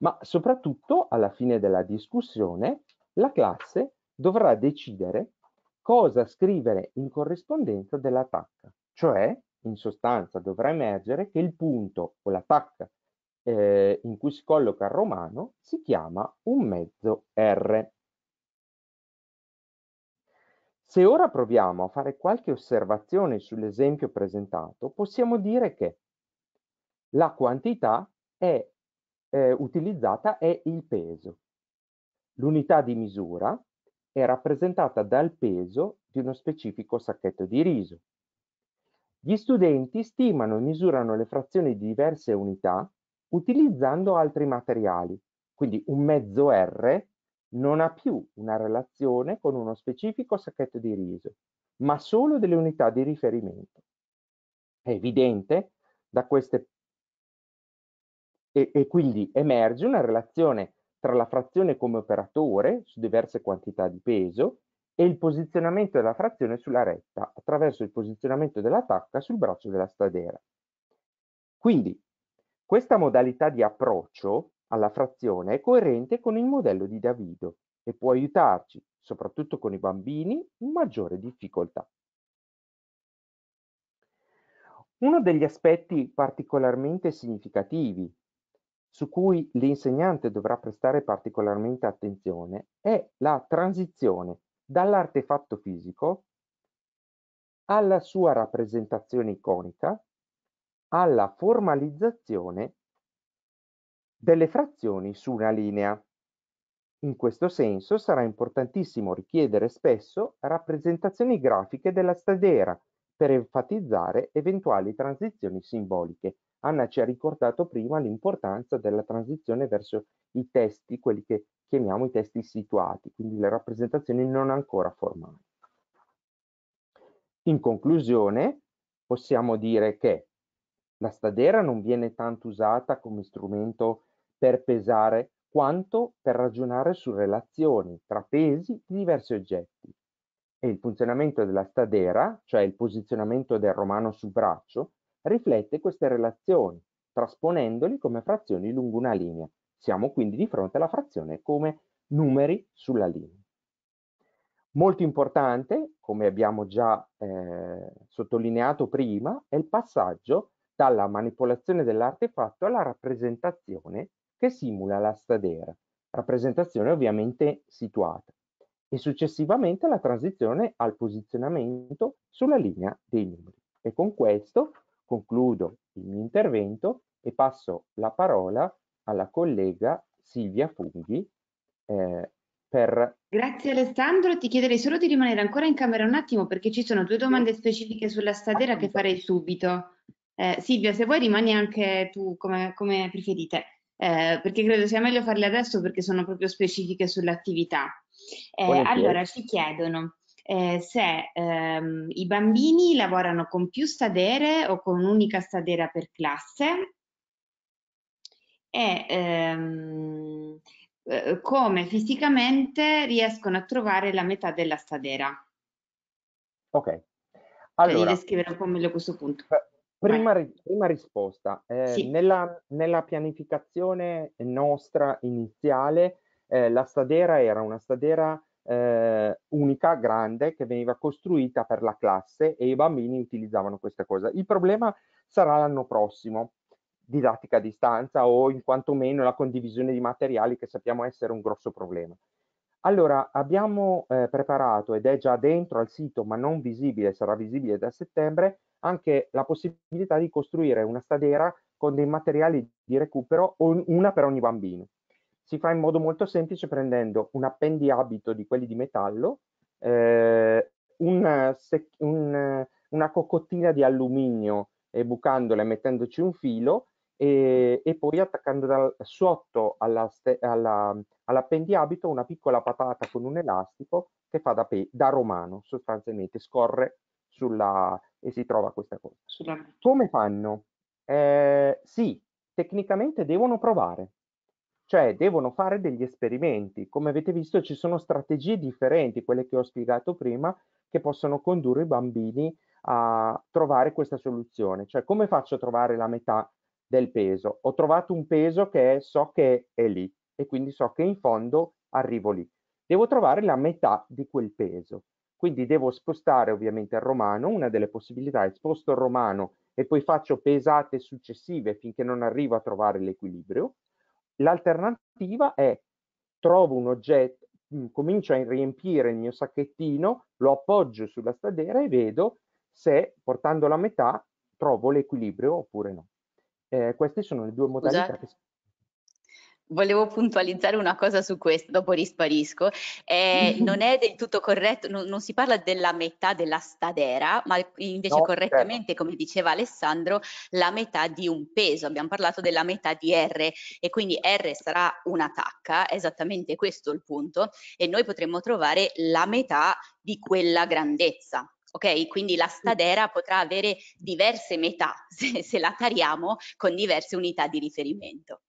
Ma soprattutto, alla fine della discussione, la classe dovrà decidere cosa scrivere in corrispondenza dell'attacca, cioè in sostanza dovrà emergere che il punto o l'attacca eh, in cui si colloca il romano si chiama un mezzo R. Se ora proviamo a fare qualche osservazione sull'esempio presentato, possiamo dire che la quantità è, eh, utilizzata è il peso. L'unità di misura è rappresentata dal peso di uno specifico sacchetto di riso. Gli studenti stimano e misurano le frazioni di diverse unità utilizzando altri materiali. Quindi un mezzo R non ha più una relazione con uno specifico sacchetto di riso, ma solo delle unità di riferimento. È evidente da queste e, e quindi emerge una relazione tra la frazione come operatore su diverse quantità di peso e il posizionamento della frazione sulla retta attraverso il posizionamento della tacca sul braccio della stadera. Quindi questa modalità di approccio alla frazione è coerente con il modello di Davido e può aiutarci, soprattutto con i bambini, in maggiore difficoltà. Uno degli aspetti particolarmente significativi su cui l'insegnante dovrà prestare particolarmente attenzione è la transizione dall'artefatto fisico alla sua rappresentazione iconica alla formalizzazione delle frazioni su una linea. In questo senso sarà importantissimo richiedere spesso rappresentazioni grafiche della stadera per enfatizzare eventuali transizioni simboliche. Anna ci ha ricordato prima l'importanza della transizione verso i testi, quelli che chiamiamo i testi situati, quindi le rappresentazioni non ancora formali. In conclusione, possiamo dire che la stadera non viene tanto usata come strumento per pesare quanto per ragionare su relazioni tra pesi di diversi oggetti. E il funzionamento della stadera, cioè il posizionamento del romano sul braccio, riflette queste relazioni, trasponendoli come frazioni lungo una linea. Siamo quindi di fronte alla frazione come numeri sulla linea. Molto importante, come abbiamo già eh, sottolineato prima, è il passaggio dalla manipolazione dell'artefatto alla rappresentazione che simula la stadera, rappresentazione ovviamente situata, e successivamente la transizione al posizionamento sulla linea dei numeri. E con questo concludo il mio intervento e passo la parola alla collega Silvia Funghi eh, per... Grazie Alessandro, ti chiederei solo di rimanere ancora in camera un attimo perché ci sono due domande specifiche sulla stadera che farei subito. Eh, Silvia, se vuoi rimani anche tu come, come preferite, eh, perché credo sia meglio farle adesso perché sono proprio specifiche sull'attività. Eh, allora, ci chiedono eh, se ehm, i bambini lavorano con più stadere o con un'unica stadera per classe e ehm, eh, come fisicamente riescono a trovare la metà della stadera. Ok. Cioè, allora, devi descrivere un po' meglio questo punto. Per Prima, prima risposta, eh, sì. nella, nella, pianificazione nostra iniziale eh, la stadera era una stadera eh, unica, grande, che veniva costruita per la classe e i bambini utilizzavano questa cosa. Il problema sarà l'anno prossimo, didattica a distanza o in quanto meno la condivisione di materiali che sappiamo essere un grosso problema. Allora, abbiamo eh, preparato ed è già dentro al sito, ma non visibile, sarà visibile da settembre, anche la possibilità di costruire una stadera con dei materiali di recupero, una per ogni bambino. Si fa in modo molto semplice prendendo un appendiabito di quelli di metallo, eh, un, un, una cocottina di alluminio e bucandola e mettendoci un filo e, e poi attaccando dal, sotto all'appendiabito alla, all una piccola patata con un elastico che fa da, da romano sostanzialmente, scorre sulla, e si trova questa cosa. Come fanno? Eh, sì, tecnicamente devono provare, cioè devono fare degli esperimenti. Come avete visto ci sono strategie differenti, quelle che ho spiegato prima, che possono condurre i bambini a trovare questa soluzione. Cioè come faccio a trovare la metà del peso? Ho trovato un peso che è, so che è lì e quindi so che in fondo arrivo lì. Devo trovare la metà di quel peso. Quindi devo spostare ovviamente il romano, una delle possibilità è sposto il romano e poi faccio pesate successive finché non arrivo a trovare l'equilibrio. L'alternativa è trovo un oggetto, mm, comincio a riempire il mio sacchettino, lo appoggio sulla stadera e vedo se portando la metà trovo l'equilibrio oppure no. Eh, queste sono le due modalità Scusate. che volevo puntualizzare una cosa su questo, dopo risparisco. Eh, non è del tutto corretto, non, non, si parla della metà della stadera, ma invece no, correttamente, certo. come diceva Alessandro, la metà di un peso. Abbiamo parlato della metà di R e quindi R sarà una tacca, è esattamente questo il punto, e noi potremmo trovare la metà di quella grandezza. Ok, quindi la stadera potrà avere diverse metà se, se la tariamo con diverse unità di riferimento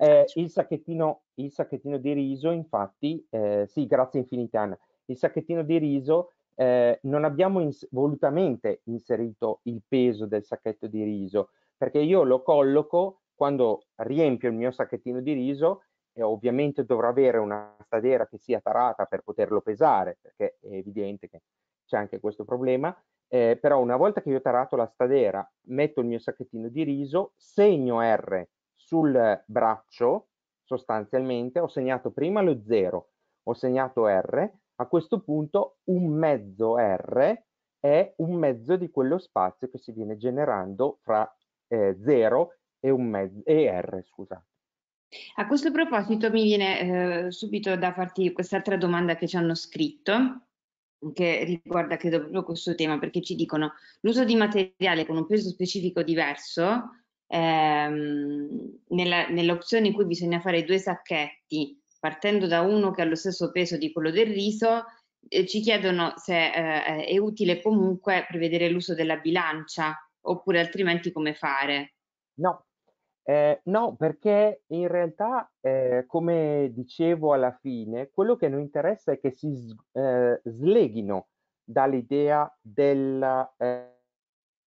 eh, il, sacchettino, il, sacchettino, di riso, infatti, eh, sì, grazie infinite Anna, il sacchettino di riso eh, non abbiamo ins volutamente inserito il peso del sacchetto di riso, perché io lo colloco quando riempio il mio sacchettino di riso e ovviamente dovrò avere una stadera che sia tarata per poterlo pesare, perché è evidente che c'è anche questo problema, eh, però una volta che io ho tarato la stadera, metto il mio sacchettino di riso, segno R sul braccio sostanzialmente ho segnato prima lo 0, ho segnato R, a questo punto un mezzo R è un mezzo di quello spazio che si viene generando fra eh, 0 e, un mezzo, e R. scusa A questo proposito mi viene eh, subito da farti quest'altra domanda che ci hanno scritto che riguarda credo proprio questo tema perché ci dicono l'uso di materiale con un peso specifico diverso ehm, nell'opzione in cui bisogna fare due sacchetti, partendo da uno che ha lo stesso peso di quello del riso, eh, ci chiedono se eh, è utile comunque prevedere l'uso della bilancia oppure altrimenti come fare. No, eh, no, perché in realtà, eh, come dicevo alla fine, quello che non interessa è che si eh, sleghino dall'idea della eh,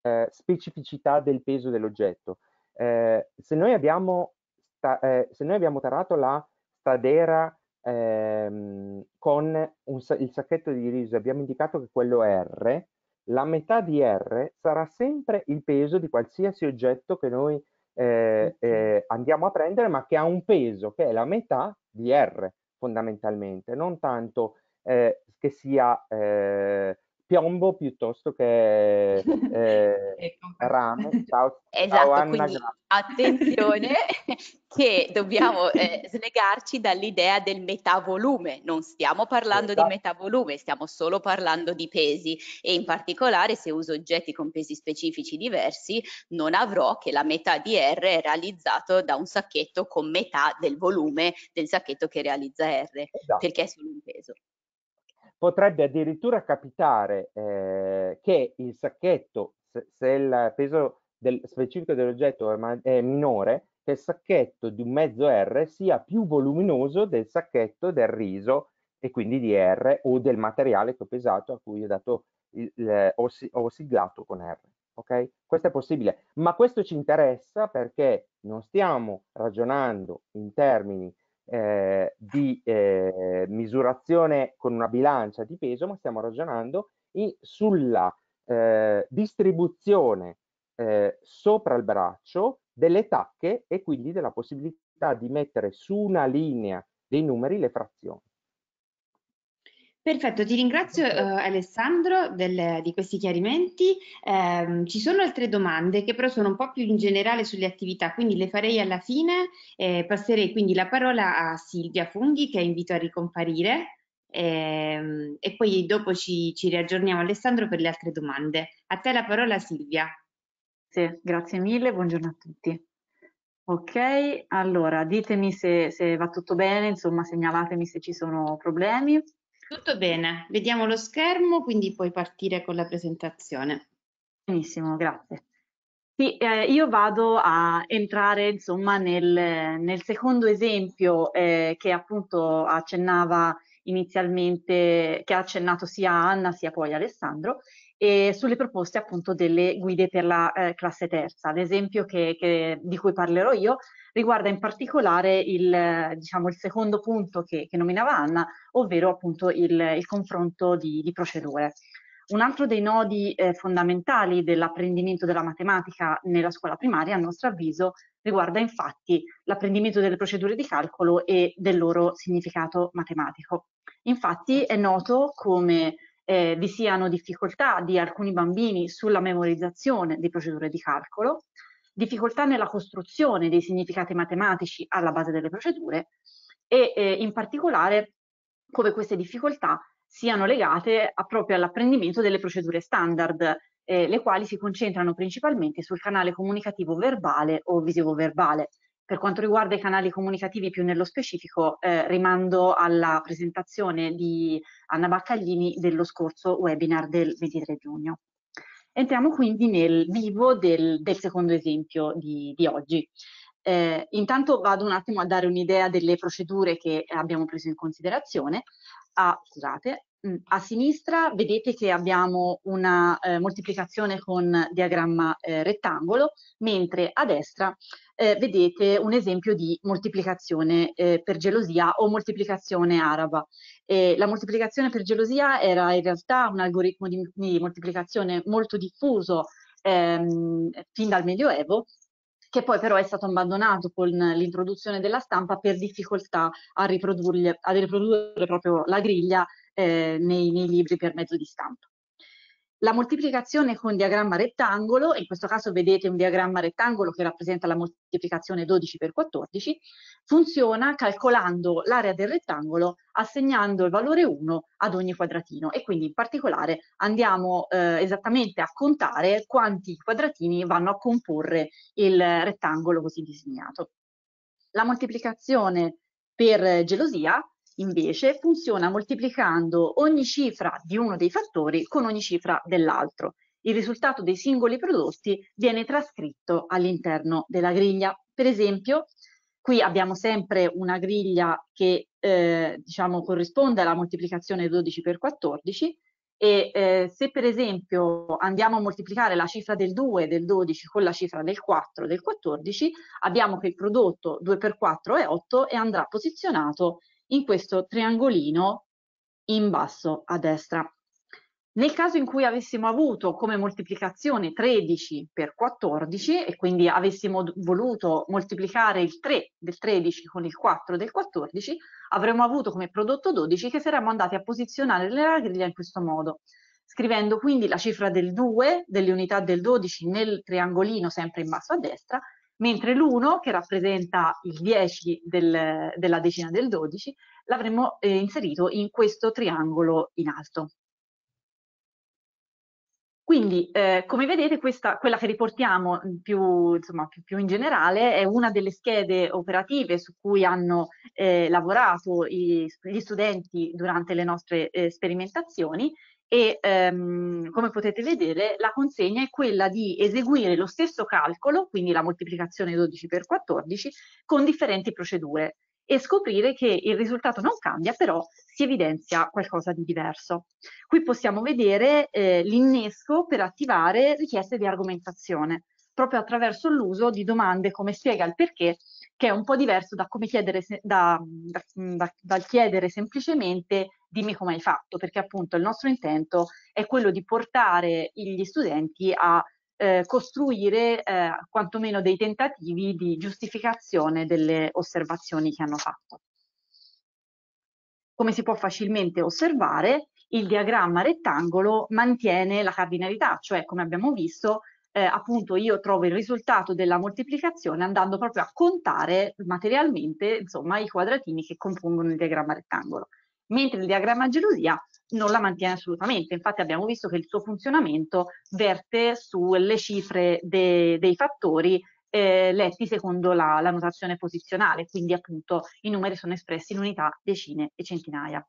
eh, specificità del peso dell'oggetto. Eh, se, noi abbiamo sta, eh, se noi abbiamo tarato la stadera ehm, con un, il sacchetto di riso, abbiamo indicato che quello è R, la metà di R sarà sempre il peso di qualsiasi oggetto che noi eh, eh, andiamo a prendere, ma che ha un peso che è la metà di R fondamentalmente, non tanto eh, che sia eh, piombo piuttosto che eh, ecco. rame. Ciao, esatto, ciao quindi grazie. attenzione che dobbiamo eh, slegarci dall'idea del metavolume, non stiamo parlando esatto. di metavolume, stiamo solo parlando di pesi e in particolare se uso oggetti con pesi specifici diversi non avrò che la metà di R realizzato da un sacchetto con metà del volume del sacchetto che realizza R, esatto. perché è solo un peso potrebbe addirittura capitare eh, che il sacchetto, se, se il peso del, specifico dell'oggetto è, è, minore, che il sacchetto di un mezzo R sia più voluminoso del sacchetto del riso e quindi di R o del materiale che ho pesato a cui ho, dato il, il, ho, eh, ho siglato con R. Okay? Questo è possibile, ma questo ci interessa perché non stiamo ragionando in termini eh, di eh, misurazione con una bilancia di peso, ma stiamo ragionando in, sulla eh, distribuzione eh, sopra il braccio delle tacche e quindi della possibilità di mettere su una linea dei numeri le frazioni. Perfetto, ti ringrazio eh, Alessandro del, di questi chiarimenti. Eh, ci sono altre domande che però sono un po' più in generale sulle attività, quindi le farei alla fine. Eh, passerei quindi la parola a Silvia Funghi che invito a ricomparire ehm, e poi dopo ci, ci riaggiorniamo Alessandro per le altre domande. A te la parola Silvia. Sì, grazie mille, buongiorno a tutti. Ok, allora ditemi se, se va tutto bene, insomma segnalatemi se ci sono problemi. Tutto bene, vediamo lo schermo, quindi puoi partire con la presentazione. Benissimo, grazie. Sì, eh, io vado a entrare insomma nel, nel secondo esempio eh, che appunto accennava inizialmente, che ha accennato sia Anna sia poi Alessandro, e sulle proposte appunto delle guide per la eh, classe terza. L'esempio che, che, di cui parlerò io riguarda in particolare il, diciamo, il secondo punto che, che nominava Anna, ovvero appunto il, il confronto di, di procedure. Un altro dei nodi eh, fondamentali dell'apprendimento della matematica nella scuola primaria, a nostro avviso, riguarda infatti l'apprendimento delle procedure di calcolo e del loro significato matematico. Infatti è noto come eh, vi siano difficoltà di alcuni bambini sulla memorizzazione di procedure di calcolo, difficoltà nella costruzione dei significati matematici alla base delle procedure e eh, in particolare come queste difficoltà siano legate a, proprio all'apprendimento delle procedure standard eh, le quali si concentrano principalmente sul canale comunicativo verbale o visivo-verbale. Per quanto riguarda i canali comunicativi più nello specifico, eh, rimando alla presentazione di Anna Baccaglini dello scorso webinar del 23 giugno. Entriamo quindi nel vivo del, del secondo esempio di, di oggi. Eh, intanto vado un attimo a dare un'idea delle procedure che abbiamo preso in considerazione. A, ah, scusate, Mm, a sinistra vedete che abbiamo una eh, moltiplicazione con diagramma eh, rettangolo, mentre a destra eh, vedete un esempio di moltiplicazione eh, per gelosia o moltiplicazione araba. la moltiplicazione per gelosia era in realtà un algoritmo di, di moltiplicazione molto diffuso ehm, fin dal Medioevo che poi però è stato abbandonato con l'introduzione della stampa per difficoltà a riprodurre, a riprodurre proprio la griglia eh, nei, nei libri per mezzo di stampa. La moltiplicazione con diagramma rettangolo, in questo caso vedete un diagramma rettangolo che rappresenta la moltiplicazione 12 per 14, funziona calcolando l'area del rettangolo assegnando il valore 1 ad ogni quadratino e quindi in particolare andiamo eh, esattamente a contare quanti quadratini vanno a comporre il rettangolo così disegnato. La moltiplicazione per gelosia invece funziona moltiplicando ogni cifra di uno dei fattori con ogni cifra dell'altro. Il risultato dei singoli prodotti viene trascritto all'interno della griglia. Per esempio, qui abbiamo sempre una griglia che eh, diciamo, corrisponde alla moltiplicazione 12 per 14 e eh, se per esempio andiamo a moltiplicare la cifra del 2 del 12 con la cifra del 4 del 14 abbiamo che il prodotto 2 per 4 è 8 e andrà posizionato in questo triangolino in basso a destra. Nel caso in cui avessimo avuto come moltiplicazione 13 per 14 e quindi avessimo voluto moltiplicare il 3 del 13 con il 4 del 14, avremmo avuto come prodotto 12 che saremmo andati a posizionare nella griglia in questo modo, scrivendo quindi la cifra del 2 delle unità del 12 nel triangolino sempre in basso a destra mentre l'1, che rappresenta il 10 del, della decina del 12, l'avremmo eh, inserito in questo triangolo in alto. Quindi, eh, come vedete, questa, quella che riportiamo più, insomma, più, più, in generale è una delle schede operative su cui hanno eh, lavorato i, gli studenti durante le nostre eh, sperimentazioni e ehm, come potete vedere la consegna è quella di eseguire lo stesso calcolo, quindi la moltiplicazione 12 per 14, con differenti procedure e scoprire che il risultato non cambia, però si evidenzia qualcosa di diverso. Qui possiamo vedere eh, l'innesco per attivare richieste di argomentazione, proprio attraverso l'uso di domande come spiega il perché, che è un po' diverso da chiedere, da, da, dal chiedere semplicemente dimmi come hai fatto, perché appunto il nostro intento è quello di portare gli studenti a eh, costruire eh, quantomeno dei tentativi di giustificazione delle osservazioni che hanno fatto. Come si può facilmente osservare, il diagramma rettangolo mantiene la cardinalità, cioè come abbiamo visto eh, appunto io trovo il risultato della moltiplicazione andando proprio a contare materialmente insomma i quadratini che compongono il diagramma rettangolo mentre il diagramma gelosia non la mantiene assolutamente. Infatti abbiamo visto che il suo funzionamento verte sulle cifre de dei fattori eh, letti secondo la, la notazione posizionale, quindi appunto i numeri sono espressi in unità, decine e centinaia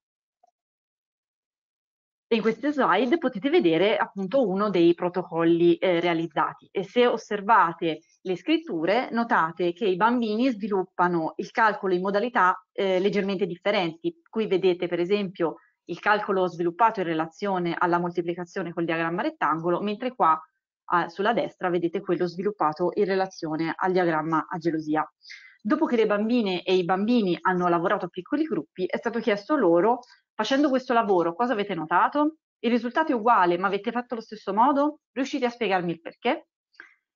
in queste slide potete vedere appunto uno dei protocolli eh, realizzati e se osservate le scritture notate che i bambini sviluppano il calcolo in modalità eh, leggermente differenti. Qui vedete per esempio il calcolo sviluppato in relazione alla moltiplicazione col diagramma rettangolo, mentre qua eh, sulla destra vedete quello sviluppato in relazione al diagramma a gelosia. Dopo che le bambine e i bambini hanno lavorato a piccoli gruppi, è stato chiesto loro Facendo questo lavoro, cosa avete notato? Il risultato è uguale, ma avete fatto allo stesso modo? Riuscite a spiegarmi il perché?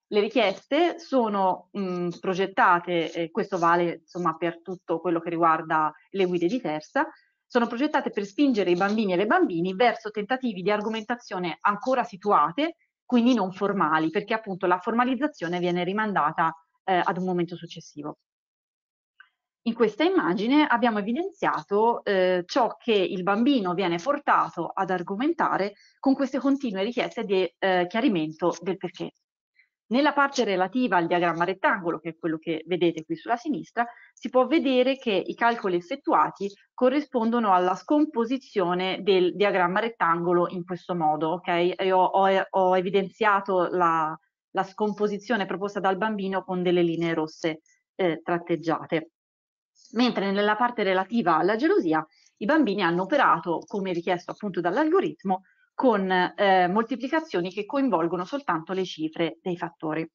Le richieste sono mh, mm, progettate, e questo vale insomma per tutto quello che riguarda le guide di terza, sono progettate per spingere i bambini e le bambine verso tentativi di argomentazione ancora situate, quindi non formali, perché appunto la formalizzazione viene rimandata eh, ad un momento successivo. In questa immagine abbiamo evidenziato eh, ciò che il bambino viene portato ad argomentare con queste continue richieste di eh, chiarimento del perché. Nella parte relativa al diagramma rettangolo, che è quello che vedete qui sulla sinistra, si può vedere che i calcoli effettuati corrispondono alla scomposizione del diagramma rettangolo in questo modo. Okay? Io ho, ho evidenziato la, la, scomposizione proposta dal bambino con delle linee rosse eh, tratteggiate mentre nella parte relativa alla gelosia i bambini hanno operato, come richiesto appunto dall'algoritmo, con eh, moltiplicazioni che coinvolgono soltanto le cifre dei fattori.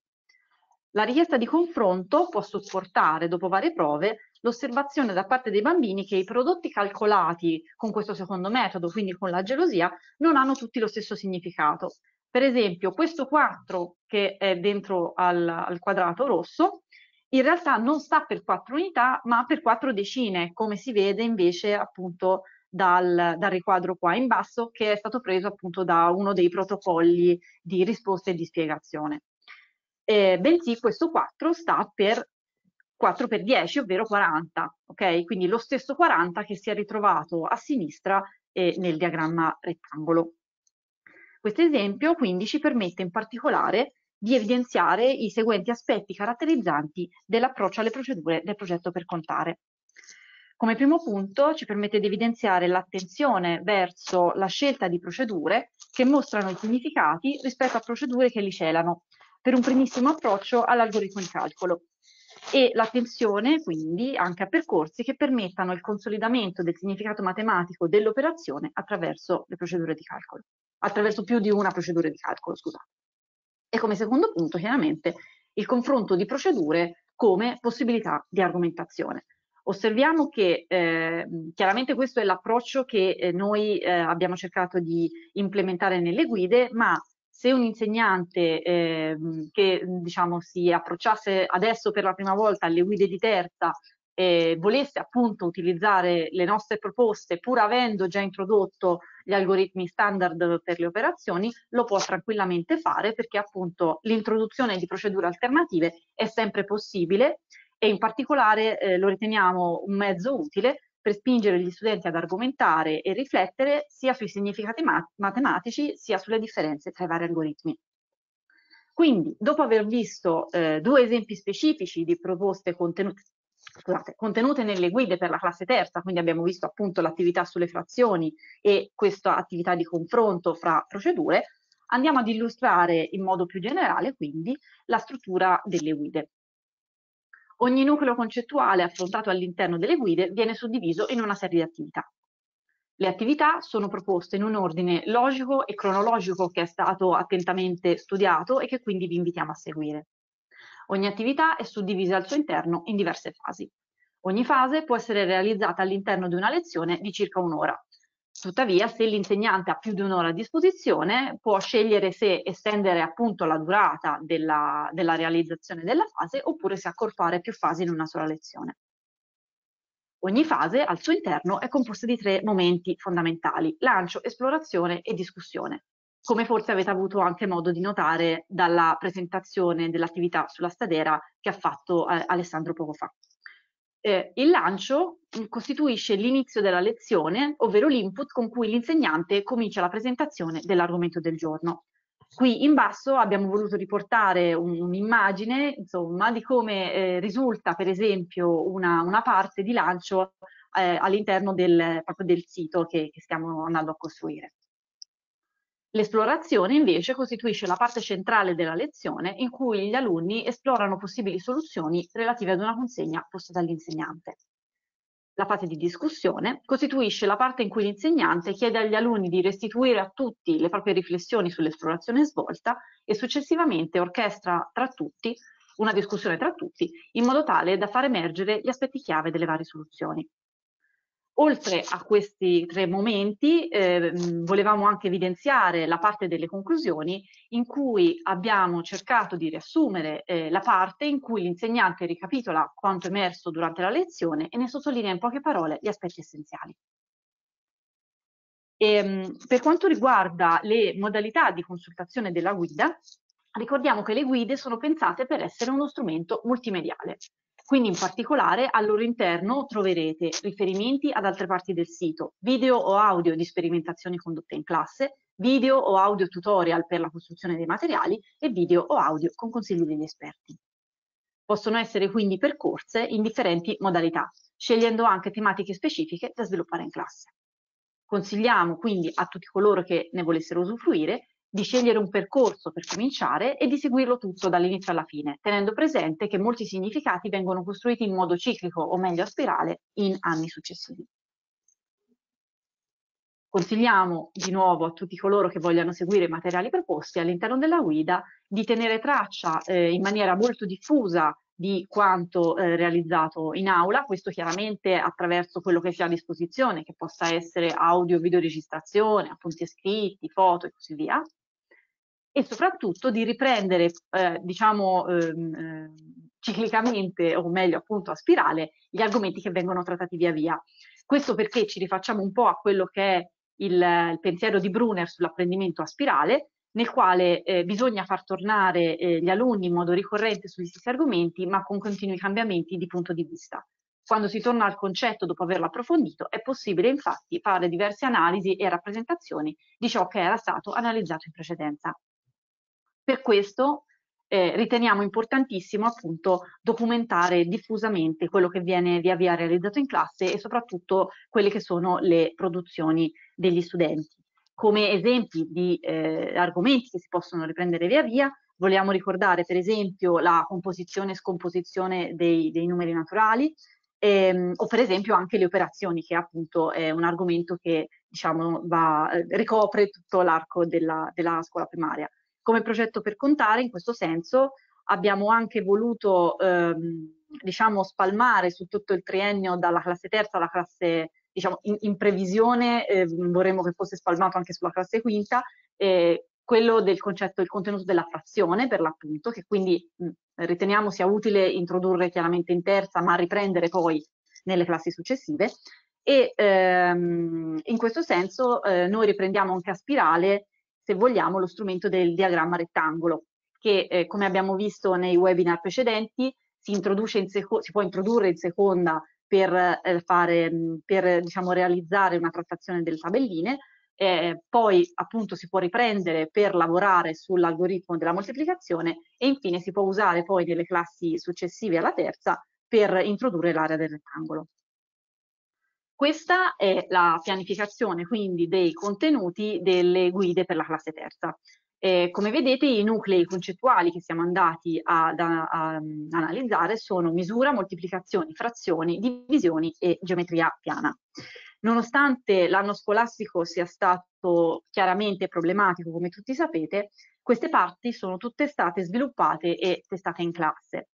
La richiesta di confronto può supportare, dopo varie prove, l'osservazione da parte dei bambini che i prodotti calcolati con questo secondo metodo, quindi con la gelosia, non hanno tutti lo stesso significato. Per esempio, questo 4 che è dentro al, al quadrato rosso in realtà non sta per quattro unità ma per quattro decine, come si vede invece appunto dal, dal, riquadro qua in basso che è stato preso appunto da uno dei protocolli di risposta e di spiegazione. Eh, bensì questo 4 sta per 4 per 10, ovvero 40, ok? Quindi lo stesso 40 che si è ritrovato a sinistra eh, nel diagramma rettangolo. Questo esempio quindi ci permette in particolare di evidenziare i seguenti aspetti caratterizzanti dell'approccio alle procedure del progetto per contare. Come primo punto ci permette di evidenziare l'attenzione verso la scelta di procedure che mostrano i significati rispetto a procedure che li celano, per un primissimo approccio all'algoritmo di calcolo e l'attenzione quindi anche a percorsi che permettano il consolidamento del significato matematico dell'operazione attraverso le procedure di calcolo, attraverso più di una procedura di calcolo, scusate. E come secondo punto, chiaramente, il confronto di procedure come possibilità di argomentazione. Osserviamo che eh, chiaramente questo è l'approccio che eh, noi eh, abbiamo cercato di implementare nelle guide, ma se un insegnante ehm, che diciamo, si approcciasse adesso per la prima volta alle guide di terza eh, volesse appunto utilizzare le nostre proposte pur avendo già introdotto gli algoritmi standard per le operazioni, lo può tranquillamente fare perché appunto l'introduzione di procedure alternative è sempre possibile e in particolare eh, lo riteniamo un mezzo utile per spingere gli studenti ad argomentare e riflettere sia sui significati matematici sia sulle differenze tra i vari algoritmi. Quindi, dopo aver visto eh, due esempi specifici di proposte contenute scusate, contenute nelle guide per la classe terza, quindi abbiamo visto appunto l'attività sulle frazioni e questa attività di confronto fra procedure, andiamo ad illustrare in modo più generale quindi la struttura delle guide. Ogni nucleo concettuale affrontato all'interno delle guide viene suddiviso in una serie di attività. Le attività sono proposte in un ordine logico e cronologico che è stato attentamente studiato e che quindi vi invitiamo a seguire. Ogni attività è suddivisa al suo interno in diverse fasi. Ogni fase può essere realizzata all'interno di una lezione di circa un'ora. Tuttavia, se l'insegnante ha più di un'ora a disposizione, può scegliere se estendere appunto la durata della, della realizzazione della fase oppure se accorpare più fasi in una sola lezione. Ogni fase al suo interno è composta di tre momenti fondamentali, lancio, esplorazione e discussione come forse avete avuto anche modo di notare dalla presentazione dell'attività sulla stadera che ha fatto eh, Alessandro poco fa. Eh, il lancio costituisce l'inizio della lezione, ovvero l'input con cui l'insegnante comincia la presentazione dell'argomento del giorno. Qui in basso abbiamo voluto riportare un'immagine insomma, di come eh, risulta per esempio una, una parte di lancio eh, all'interno del, del, sito che, che stiamo andando a costruire. L'esplorazione invece costituisce la parte centrale della lezione in cui gli alunni esplorano possibili soluzioni relative ad una consegna posta dall'insegnante. La fase di discussione costituisce la parte in cui l'insegnante chiede agli alunni di restituire a tutti le proprie riflessioni sull'esplorazione svolta e successivamente orchestra tra tutti una discussione tra tutti in modo tale da far emergere gli aspetti chiave delle varie soluzioni. Oltre a questi tre momenti eh, volevamo anche evidenziare la parte delle conclusioni in cui abbiamo cercato di riassumere eh, la parte in cui l'insegnante ricapitola quanto emerso durante la lezione e ne sottolinea in poche parole gli aspetti essenziali. E, ehm, per quanto riguarda le modalità di consultazione della guida, ricordiamo che le guide sono pensate per essere uno strumento multimediale. Quindi in particolare al loro interno troverete riferimenti ad altre parti del sito, video o audio di sperimentazioni condotte in classe, video o audio tutorial per la costruzione dei materiali e video o audio con consigli degli esperti. Possono essere quindi percorse in differenti modalità, scegliendo anche tematiche specifiche da sviluppare in classe. Consigliamo quindi a tutti coloro che ne volessero usufruire di scegliere un percorso per cominciare e di seguirlo tutto dall'inizio alla fine, tenendo presente che molti significati vengono costruiti in modo ciclico o meglio a spirale in anni successivi. Consigliamo di nuovo a tutti coloro che vogliano seguire i materiali proposti all'interno della guida di tenere traccia eh, in maniera molto diffusa di quanto eh, realizzato in aula, questo chiaramente attraverso quello che si a disposizione, che possa essere audio, video registrazione, appunti scritti, foto e così via, e soprattutto di riprendere, eh, diciamo, ehm, eh, ciclicamente, o meglio appunto a spirale, gli argomenti che vengono trattati via via. Questo perché ci rifacciamo un po' a quello che è il, il pensiero di Brunner sull'apprendimento a spirale, nel quale eh, bisogna far tornare eh, gli alunni in modo ricorrente sugli stessi argomenti, ma con continui cambiamenti di punto di vista. Quando si torna al concetto dopo averlo approfondito, è possibile infatti fare diverse analisi e rappresentazioni di ciò che era stato analizzato in precedenza. Per questo eh, riteniamo importantissimo appunto documentare diffusamente quello che viene via via realizzato in classe e soprattutto quelle che sono le produzioni degli studenti. Come esempi di eh, argomenti che si possono riprendere via via, vogliamo ricordare per esempio la composizione e scomposizione dei, dei numeri naturali, ehm, o per esempio anche le operazioni, che appunto è un argomento che diciamo, va, ricopre tutto l'arco della, della scuola primaria. Come progetto per contare, in questo senso, abbiamo anche voluto ehm, diciamo, spalmare su tutto il triennio dalla classe terza alla classe diciamo, in, in previsione, eh, vorremmo che fosse spalmato anche sulla classe quinta, eh, quello del concetto, il contenuto della frazione per l'appunto, che quindi mh, riteniamo sia utile introdurre chiaramente in terza, ma riprendere poi nelle classi successive. E ehm, in questo senso eh, noi riprendiamo anche a spirale se vogliamo, lo strumento del diagramma rettangolo, che eh, come abbiamo visto nei webinar precedenti si, introduce in si può introdurre in seconda per, eh, fare, mm, per diciamo, realizzare una trattazione delle tabelline, eh, poi appunto si può riprendere per lavorare sull'algoritmo della moltiplicazione e infine si può usare poi nelle classi successive alla terza per introdurre l'area del rettangolo. Questa è la pianificazione quindi dei contenuti delle guide per la classe terza. Eh, come vedete i nuclei concettuali che siamo andati ad, analizzare sono misura, moltiplicazioni, frazioni, divisioni e geometria piana. Nonostante l'anno scolastico sia stato chiaramente problematico, come tutti sapete, queste parti sono tutte state sviluppate e testate in classe.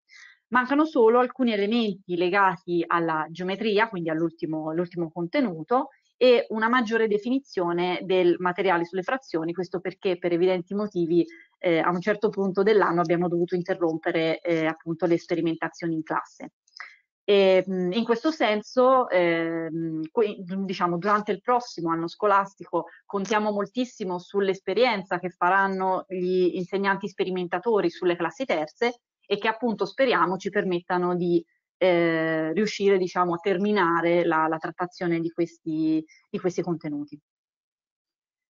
Mancano solo alcuni elementi legati alla geometria, quindi all'ultimo, contenuto, e una maggiore definizione del materiale sulle frazioni, questo perché per evidenti motivi eh, a un certo punto dell'anno abbiamo dovuto interrompere eh, appunto le sperimentazioni in classe. E, mh, mm, in questo senso, eh, diciamo, durante il prossimo anno scolastico contiamo moltissimo sull'esperienza che faranno gli insegnanti sperimentatori sulle classi terze e che appunto speriamo ci permettano di eh, riuscire diciamo, a terminare la, la trattazione di questi, di questi contenuti.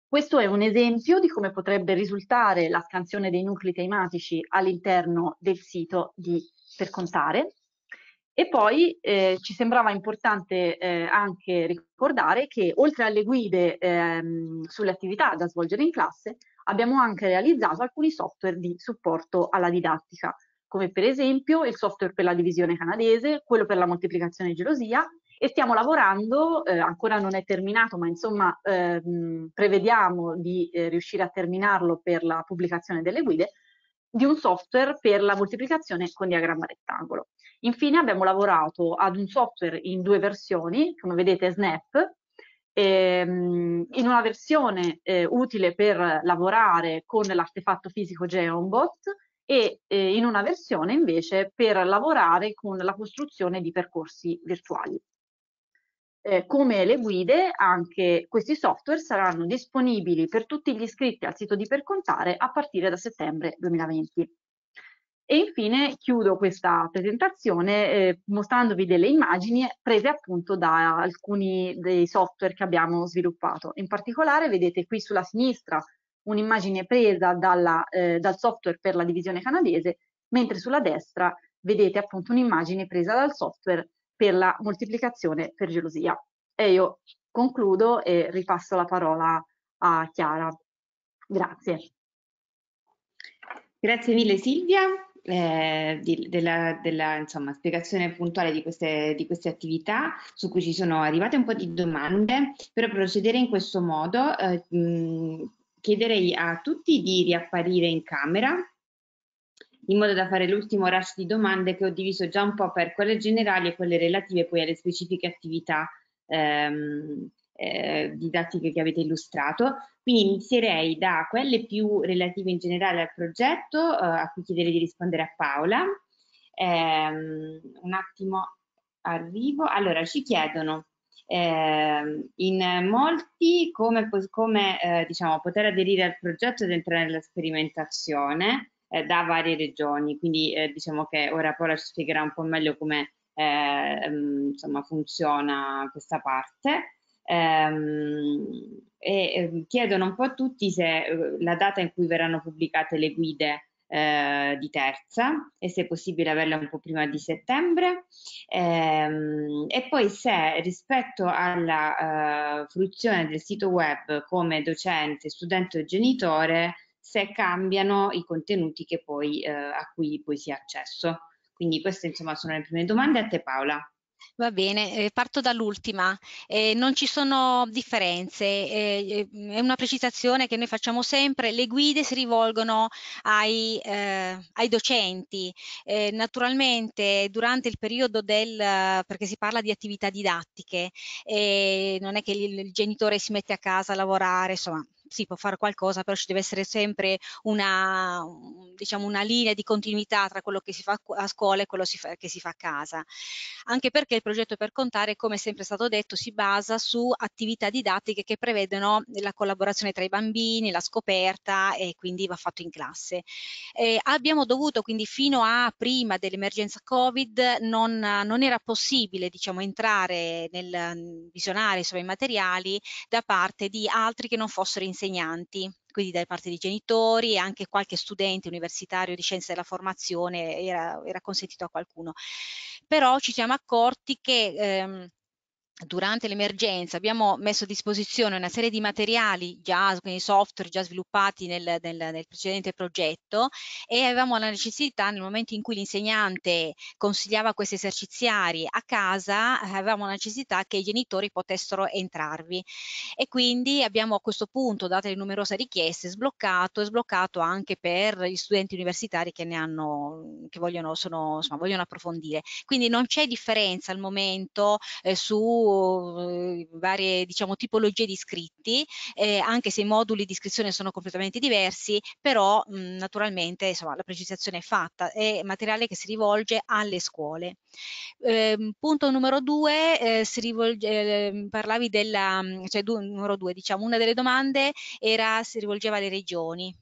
Questo è un esempio di come potrebbe risultare la scansione dei nuclei tematici all'interno del sito di Per Contare. E poi eh, ci sembrava importante eh, anche ricordare che oltre alle guide ehm, sulle attività da svolgere in classe, abbiamo anche realizzato alcuni software di supporto alla didattica, come per esempio il software per la divisione canadese, quello per la moltiplicazione e gelosia, e stiamo lavorando, eh, ancora non è terminato, ma insomma ehm, prevediamo di eh, riuscire a terminarlo per la pubblicazione delle guide, di un software per la moltiplicazione con diagramma rettangolo. Infine abbiamo lavorato ad un software in due versioni, come vedete Snap, ehm, in una versione eh, utile per lavorare con l'artefatto fisico GeonBot e eh, in una versione invece per lavorare con la costruzione di percorsi virtuali. Eh, come le guide, anche questi software saranno disponibili per tutti gli iscritti al sito di Percontare a partire da settembre 2020. E infine chiudo questa presentazione eh, mostrandovi delle immagini prese appunto da alcuni dei software che abbiamo sviluppato. In particolare vedete qui sulla sinistra un'immagine presa dalla, eh, dal software per la divisione canadese, mentre sulla destra vedete appunto un'immagine presa dal software per la moltiplicazione per gelosia. E io concludo e ripasso la parola a Chiara. Grazie. Grazie mille Silvia eh, di, della, della insomma, spiegazione puntuale di queste, di queste, attività su cui ci sono arrivate un po' di domande. Per procedere in questo modo eh, mh, chiederei a tutti di riapparire in camera in modo da fare l'ultimo rush di domande che ho diviso già un po' per quelle generali e quelle relative poi alle specifiche attività ehm, eh, didattiche che avete illustrato. Quindi inizierei da quelle più relative in generale al progetto, eh, a cui chiederei di rispondere a Paola. Eh, un attimo arrivo. Allora, ci chiedono eh, in molti come, come eh, diciamo, poter aderire al progetto ed entrare nella sperimentazione eh, da varie regioni, quindi eh, diciamo che ora Paola ci spiegherà un po' meglio come eh, mm, insomma, funziona questa parte. Ehm, e ehm, chiedono un po' a tutti se eh, la data in cui verranno pubblicate le guide eh, di terza e se è possibile averla un po' prima di settembre ehm, e poi se rispetto alla eh, fruizione del sito web come docente, studente o genitore se cambiano i contenuti che poi, eh, a cui poi si ha accesso. Quindi queste insomma sono le prime domande a te Paola. Va bene, eh, parto dall'ultima. Eh, non ci sono differenze, eh, eh è una precisazione che noi facciamo sempre, le guide si rivolgono ai, eh, ai docenti. naturalmente durante il periodo del, perché si parla di attività didattiche, non è che il, il genitore si mette a casa a lavorare, insomma si può fare qualcosa, però ci deve essere sempre una, diciamo, una linea di continuità tra quello che si fa a scuola e quello che si fa a casa. Anche perché il progetto per contare, come è sempre stato detto, si basa su attività didattiche che prevedono la collaborazione tra i bambini, la scoperta e quindi va fatto in classe. Eh, abbiamo dovuto quindi fino a prima dell'emergenza Covid non, non, era possibile diciamo, entrare nel mm, visionare insomma, i materiali da parte di altri che non fossero in insegnanti, quindi da parte dei genitori e anche qualche studente universitario di scienze della formazione era, era consentito a qualcuno. Però ci siamo accorti che ehm, durante l'emergenza abbiamo messo a disposizione una serie di materiali già, quindi software già sviluppati nel, nel, nel, precedente progetto e avevamo la necessità nel momento in cui l'insegnante consigliava questi eserciziari a casa avevamo la necessità che i genitori potessero entrarvi e quindi abbiamo a questo punto date le numerose richieste sbloccato e sbloccato anche per gli studenti universitari che ne hanno che vogliono, sono, insomma, vogliono approfondire quindi non c'è differenza al momento eh, su o eh, varie diciamo, tipologie di iscritti, eh, anche se i moduli di iscrizione sono completamente diversi, però mh, mm, naturalmente insomma, la precisazione è fatta, è materiale che si rivolge alle scuole. Eh, punto numero due, eh, si rivolge, ehm, parlavi della, mm, cioè du, numero due, diciamo, una delle domande era, si rivolgeva alle regioni.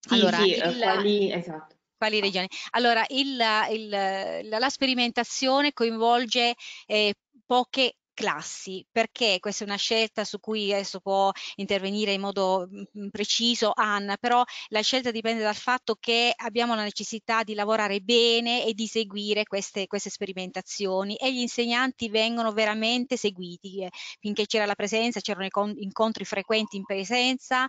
Sì, allora, sì, il, eh, quali, esatto quali regioni. Allora, il, il, la, la, sperimentazione coinvolge eh, porque classi, perché questa è una scelta su cui adesso può intervenire in modo mm, mm, preciso Anna, però la scelta dipende dal fatto che abbiamo la necessità di lavorare bene e di seguire queste, queste sperimentazioni e gli insegnanti vengono veramente seguiti, eh. finché c'era la presenza c'erano incontri frequenti in presenza,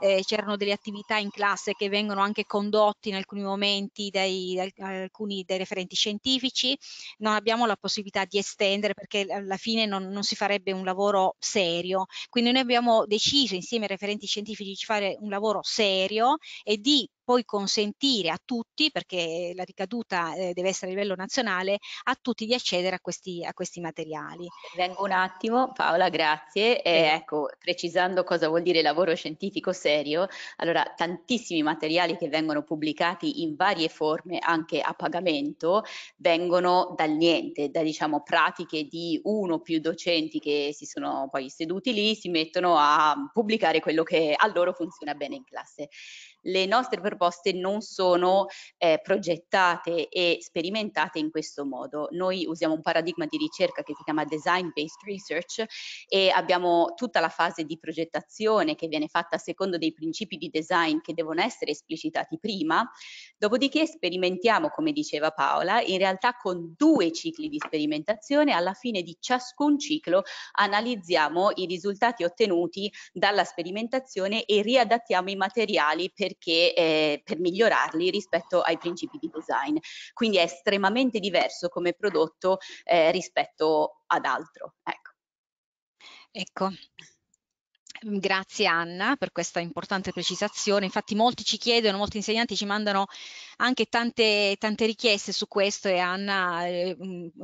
eh, c'erano delle attività in classe che vengono anche condotte in alcuni momenti dai, dai, alcuni dai referenti scientifici, non abbiamo la possibilità di estendere perché eh, alla fine non, non si farebbe un lavoro serio. Quindi noi abbiamo deciso insieme ai referenti scientifici di fare un lavoro serio e di poi consentire a tutti, perché la ricaduta eh, deve essere a livello nazionale, a tutti di accedere a questi, a questi materiali. Vengo un attimo, Paola, grazie. Eh, ecco, precisando cosa vuol dire lavoro scientifico serio, allora tantissimi materiali che vengono pubblicati in varie forme, anche a pagamento, vengono dal niente, da diciamo pratiche di uno o più docenti che si sono poi seduti lì, si mettono a pubblicare quello che a loro funziona bene in classe le nostre proposte non sono eh, progettate e sperimentate in questo modo. Noi usiamo un paradigma di ricerca che si chiama Design Based Research e abbiamo tutta la fase di progettazione che viene fatta secondo dei principi di design che devono essere esplicitati prima, dopodiché sperimentiamo, come diceva Paola, in realtà con due cicli di sperimentazione, alla fine di ciascun ciclo analizziamo i risultati ottenuti dalla sperimentazione e riadattiamo i materiali per che eh, per migliorarli rispetto ai principi di design. Quindi è estremamente diverso come prodotto eh, rispetto ad altro. Ecco. ecco. Grazie Anna per questa importante precisazione. Infatti molti ci chiedono, molti insegnanti ci mandano anche tante, tante richieste su questo e Anna eh,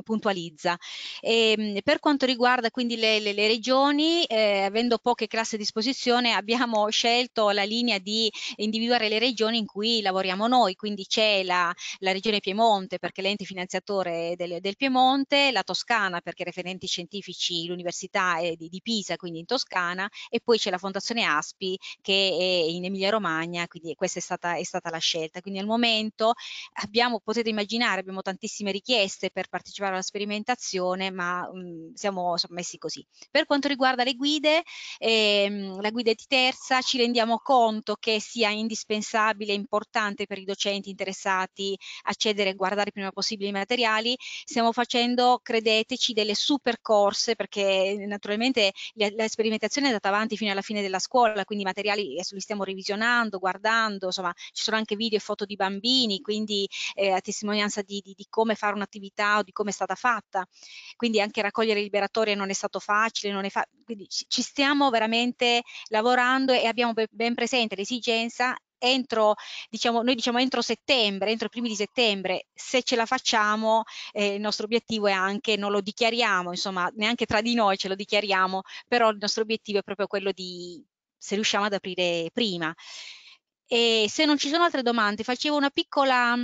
puntualizza. E, ehm, per quanto riguarda quindi le, le, le regioni, eh, avendo poche classi a disposizione, abbiamo scelto la linea di individuare le regioni in cui lavoriamo noi, quindi c'è la, la regione Piemonte perché l'ente finanziatore del, del, Piemonte, la Toscana perché referenti scientifici l'Università eh, di, di Pisa, quindi in Toscana, e poi c'è la Fondazione Aspi che è in Emilia Romagna, quindi questa è stata, è stata la scelta. Quindi al momento momento abbiamo, potete immaginare, abbiamo tantissime richieste per partecipare alla sperimentazione, ma mh, mm, siamo messi così. Per quanto riguarda le guide, ehm, la guida di terza, ci rendiamo conto che sia indispensabile e importante per i docenti interessati accedere e guardare il prima possibile i materiali. Stiamo facendo, credeteci, delle super corse perché eh, naturalmente la, la sperimentazione è andata avanti fino alla fine della scuola, quindi i materiali li stiamo revisionando, guardando, insomma ci sono anche video e foto di bambini cittadini, quindi eh, a testimonianza di, di, di come fare un'attività o di come è stata fatta. Quindi anche raccogliere liberatorie non è stato facile, non è fa quindi ci stiamo veramente lavorando e abbiamo ben presente l'esigenza entro, diciamo, noi diciamo entro settembre, entro i primi di settembre, se ce la facciamo, eh, il nostro obiettivo è anche, non lo dichiariamo, insomma, neanche tra di noi ce lo dichiariamo, però il nostro obiettivo è proprio quello di, se riusciamo ad aprire prima. E se non ci sono altre domande, facevo una piccola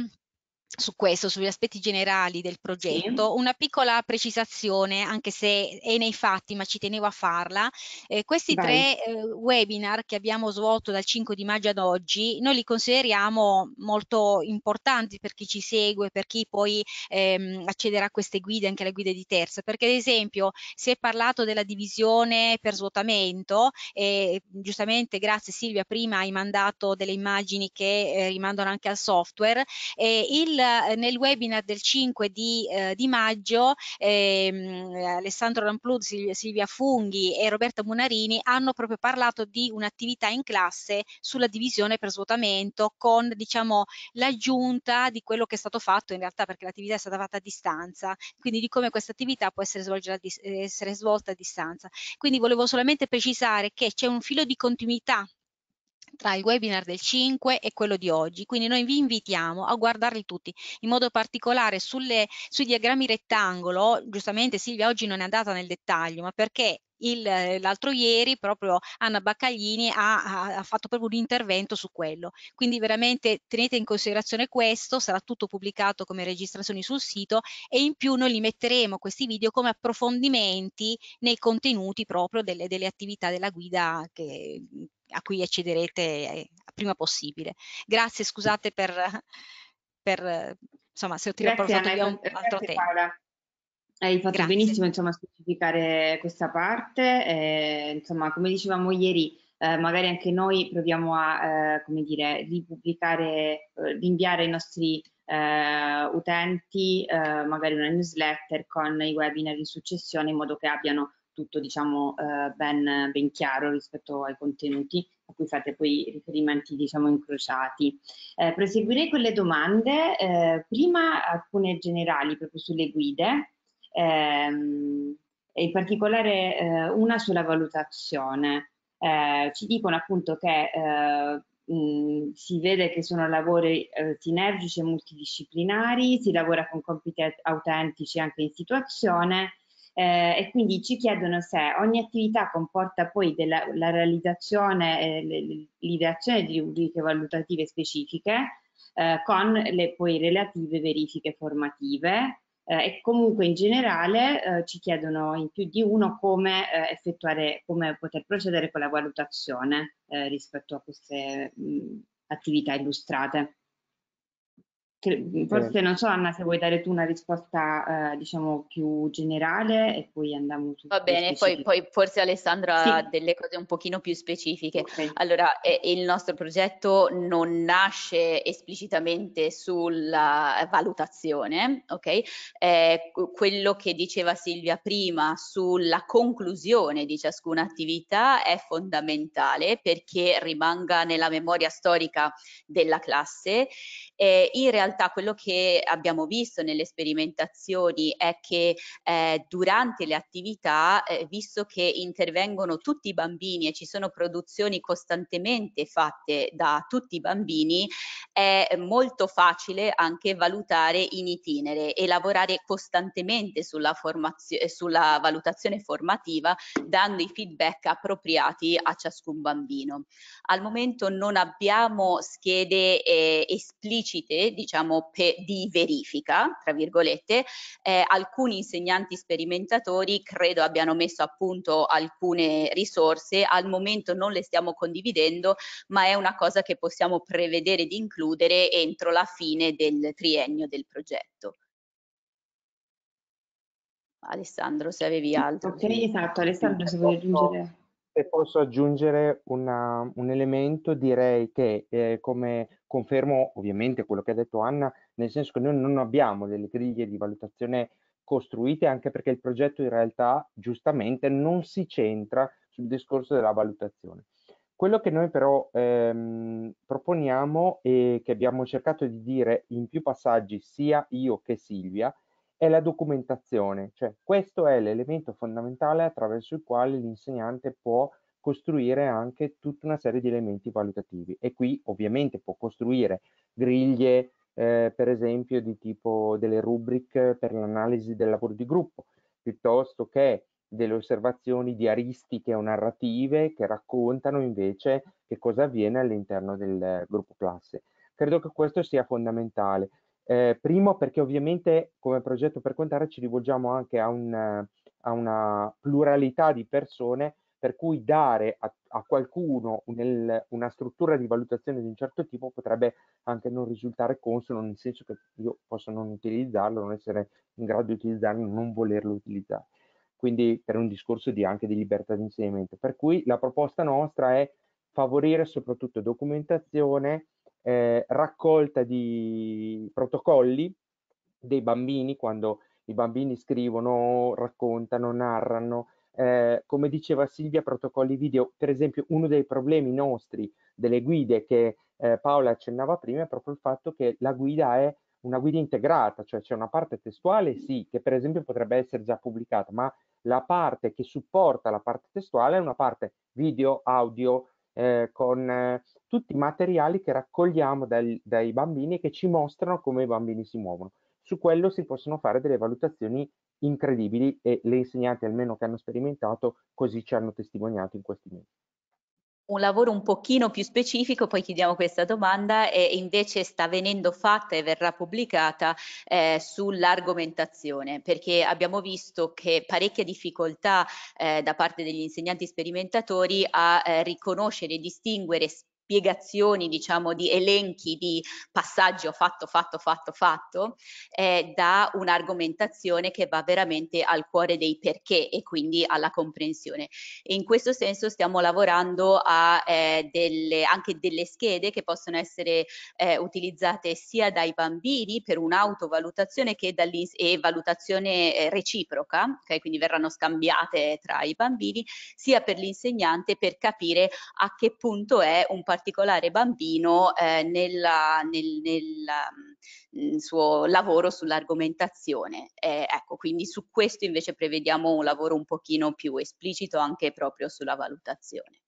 su questo, sugli aspetti generali del progetto, sì. una piccola precisazione, anche se è nei fatti, ma ci tenevo a farla. Eh, questi Vai. tre eh, webinar che abbiamo svolto dal 5 di maggio ad oggi, noi li consideriamo molto importanti per chi ci segue, per chi poi ehm, accederà a queste guide, anche alle guide di terza, perché ad esempio si è parlato della divisione per svuotamento e giustamente grazie Silvia prima hai mandato delle immagini che eh, rimandano anche al software. il nel webinar del 5 di, eh, di maggio ehm, Alessandro Ramplud, Silvia Funghi e Roberta Munarini hanno proprio parlato di un'attività in classe sulla divisione per svuotamento con diciamo l'aggiunta di quello che è stato fatto in realtà perché l'attività è stata fatta a distanza, quindi di come questa attività può essere, svolge, essere svolta a distanza. Quindi volevo solamente precisare che c'è un filo di continuità tra il webinar del 5 e quello di oggi, quindi noi vi invitiamo a guardarli tutti, in modo particolare sulle, sui diagrammi rettangolo, giustamente Silvia oggi non è andata nel dettaglio, ma perché l'altro ieri proprio Anna Baccaglini ha, ha, fatto proprio un intervento su quello. Quindi veramente tenete in considerazione questo, sarà tutto pubblicato come registrazioni sul sito e in più noi li metteremo questi video come approfondimenti nei contenuti proprio delle, delle attività della guida che, a cui accederete eh, prima possibile. Grazie, scusate per, per insomma, se ho tirato via un altro tempo. Hai fatto Grazie. benissimo insomma, a specificare questa parte, eh, insomma come dicevamo ieri eh, magari anche noi proviamo a eh, come dire, ripubblicare, eh, rinviare ai nostri eh, utenti magari una newsletter con i webinar in successione in modo che abbiano tutto diciamo, eh, ben, ben, chiaro rispetto ai contenuti a cui fate poi riferimenti diciamo, incrociati. Eh, proseguirei con le domande, eh, prima alcune generali proprio sulle guide, ehm, e in particolare eh, una sulla valutazione. Eh, ci dicono appunto che Mm, si vede che sono lavori eh, sinergici e multidisciplinari, si lavora con compiti autentici anche in situazione eh, e quindi ci chiedono se ogni attività comporta poi della, la realizzazione eh, e l'ideazione di rubriche valutative specifiche eh, con le poi relative verifiche formative eh, e comunque in generale eh, ci chiedono in più di uno come eh, effettuare, come poter procedere con la valutazione rispetto a queste mh, attività illustrate. Mhmm, forse non so Anna se vuoi dare tu una risposta eh, diciamo più generale e poi andiamo su. Va bene, poi, poi, forse Alessandra sì. ha delle cose un pochino più specifiche. Okay. Allora eh, il nostro progetto non nasce esplicitamente sulla valutazione, ok? quello che diceva Silvia prima sulla conclusione di ciascuna attività è fondamentale perché rimanga nella memoria storica della classe. in realtà realtà quello che abbiamo visto nelle sperimentazioni è che eh, durante le attività, eh, visto che intervengono tutti i bambini e ci sono produzioni costantemente fatte da tutti i bambini, è molto facile anche valutare in itinere e lavorare costantemente sulla, sulla valutazione formativa dando i feedback appropriati a ciascun bambino. Al momento non abbiamo schede eh, esplicite, diciamo, diciamo, di verifica, tra virgolette, eh, alcuni insegnanti sperimentatori credo abbiano messo a punto alcune risorse, al momento non le stiamo condividendo, ma è una cosa che possiamo prevedere di includere entro la fine del triennio del progetto. Alessandro, se avevi altro. Ok, esatto, Alessandro se vuoi aggiungere. Se posso aggiungere una un elemento direi che, ehm, come confermo ovviamente quello che ha detto Anna, nel senso che noi non abbiamo delle griglie di valutazione costruite, anche perché il progetto in realtà giustamente non si centra sul discorso della valutazione. Quello che noi però ehm, proponiamo e che abbiamo cercato di dire in più passaggi sia io che Silvia è la documentazione, cioè questo è l'elemento fondamentale attraverso il quale l'insegnante può costruire anche tutta una serie di elementi valutativi e qui ovviamente può costruire griglie eh, per esempio di tipo delle rubriche per l'analisi del lavoro di gruppo piuttosto che delle osservazioni diaristiche o narrative che raccontano invece che cosa avviene all'interno del eh, gruppo classe. Credo che questo sia fondamentale. Eh, primo perché ovviamente come progetto per contare ci rivolgiamo anche a, un, a una pluralità di persone per cui dare a, a qualcuno un, una struttura di valutazione di un certo tipo potrebbe anche non risultare consono, nel senso che io posso non utilizzarlo, non essere in grado di utilizzarlo, non volerlo utilizzare. Quindi per un discorso di, anche di libertà di insegnamento. Per cui la proposta nostra è favorire soprattutto documentazione, eh, raccolta di protocolli dei bambini quando i bambini scrivono, raccontano, narrano. Eh, come diceva Silvia, protocolli video, per esempio uno dei problemi nostri delle guide che eh, Paola accennava prima è proprio il fatto che la guida è una guida integrata, cioè c'è una parte testuale, sì, che per esempio potrebbe essere già pubblicata, ma la parte che supporta la parte testuale è una parte video, audio, eh, con eh, tutti i materiali che raccogliamo dal, dai bambini e che ci mostrano come i bambini si muovono. Su quello si possono fare delle valutazioni incredibili e le insegnanti, almeno che hanno sperimentato, così ci hanno testimoniato in questi mesi un lavoro un pochino più specifico, poi chiudiamo questa domanda, e invece sta venendo fatta e verrà pubblicata eh, sull'argomentazione, perché abbiamo visto che parecchia difficoltà eh, da parte degli insegnanti sperimentatori a eh, riconoscere e distinguere spiegazioni, diciamo, di elenchi di passaggi ho fatto, fatto, fatto, fatto, eh, da un'argomentazione che va veramente al cuore dei perché e quindi alla comprensione. E in questo senso stiamo lavorando a eh, delle, anche delle schede che possono essere eh, utilizzate sia dai bambini per un'autovalutazione che e valutazione eh, reciproca, okay? quindi verranno scambiate tra i bambini, sia per l'insegnante per capire a che punto è un particolare particolare bambino eh, nella, nel, nel, mm, suo lavoro sull'argomentazione. Eh, ecco, quindi su questo invece prevediamo un lavoro un pochino più esplicito anche proprio sulla valutazione.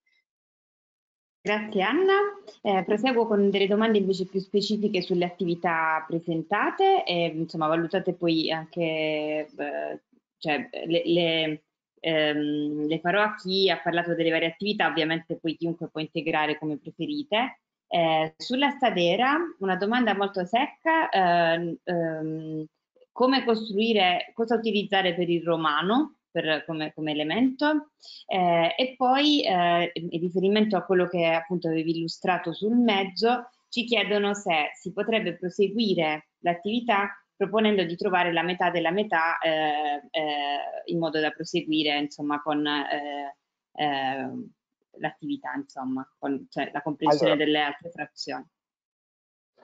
Grazie Anna. Eh, proseguo con delle domande invece più specifiche sulle attività presentate e insomma valutate poi anche eh, cioè, le, le, ehm, le farò a chi ha parlato delle varie attività, ovviamente poi chiunque può integrare come preferite. Eh, sulla stadera, una domanda molto secca, ehm, ehm come costruire, cosa utilizzare per il romano per, come, come, elemento eh, e poi eh, in riferimento a quello che appunto avevi illustrato sul mezzo, ci chiedono se si potrebbe proseguire l'attività proponendo di trovare la metà della metà eh, eh, in modo da proseguire insomma, con eh, eh l'attività, insomma, con cioè, la comprensione allora, delle altre frazioni.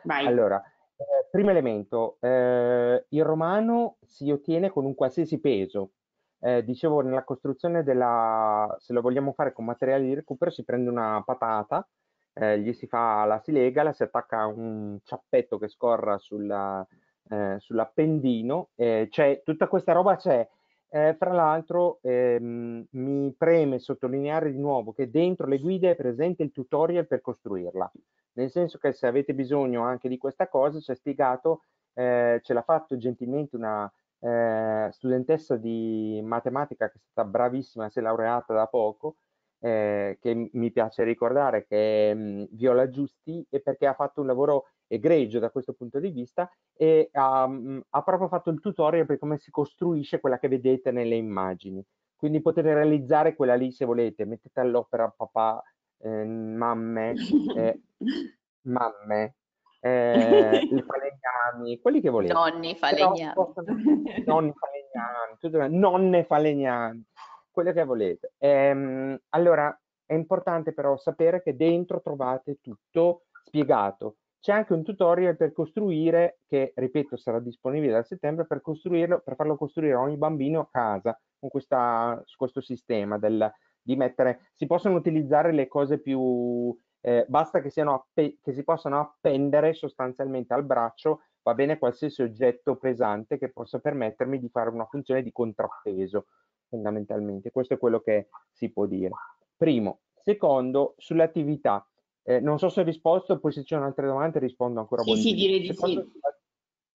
Vai. Allora, eh, primo elemento, eh, il romano si ottiene con un qualsiasi peso. dicevo, nella costruzione della, se lo vogliamo fare con materiali di recupero, si prende una patata, gli si fa la silega, la si attacca a un ciappetto che scorra sulla, eh, sull'Appendino, eh, c'è tutta questa roba c'è. Eh, fra l'altro ehm, mi preme sottolineare di nuovo che dentro le guide è presente il tutorial per costruirla, nel senso che se avete bisogno anche di questa cosa c'è spiegato, eh, ce l'ha fatto gentilmente una eh, studentessa di matematica che è stata bravissima, si è laureata da poco, eh, che mi piace ricordare, che è mh, mm, Viola Giusti, e perché ha fatto un lavoro egregio da questo punto di vista e um, ha proprio fatto il tutorial per come si costruisce quella che vedete nelle immagini. Quindi potete realizzare quella lì se volete, mettete all'opera papà, eh, mamme, eh, mamme, eh, i falegnami, quelli che volete. Nonni falegnami. Possono... Nonni falegnami, tutto... nonne falegnami, quello che volete. Ehm, allora, è importante però sapere che dentro trovate tutto spiegato c'è anche un tutorial per costruire, che ripeto sarà disponibile da settembre, per, per farlo costruire ogni bambino a casa con questa, su questo sistema del, di mettere, si possono utilizzare le cose più, eh, basta che, siano che si possano appendere sostanzialmente al braccio, va bene qualsiasi oggetto pesante che possa permettermi di fare una funzione di contrappeso, fondamentalmente, questo è quello che si può dire. Primo, secondo, sulle attività eh, non so se ho risposto, poi se ci sono altre domande rispondo ancora. Sì, sì, direi di sì.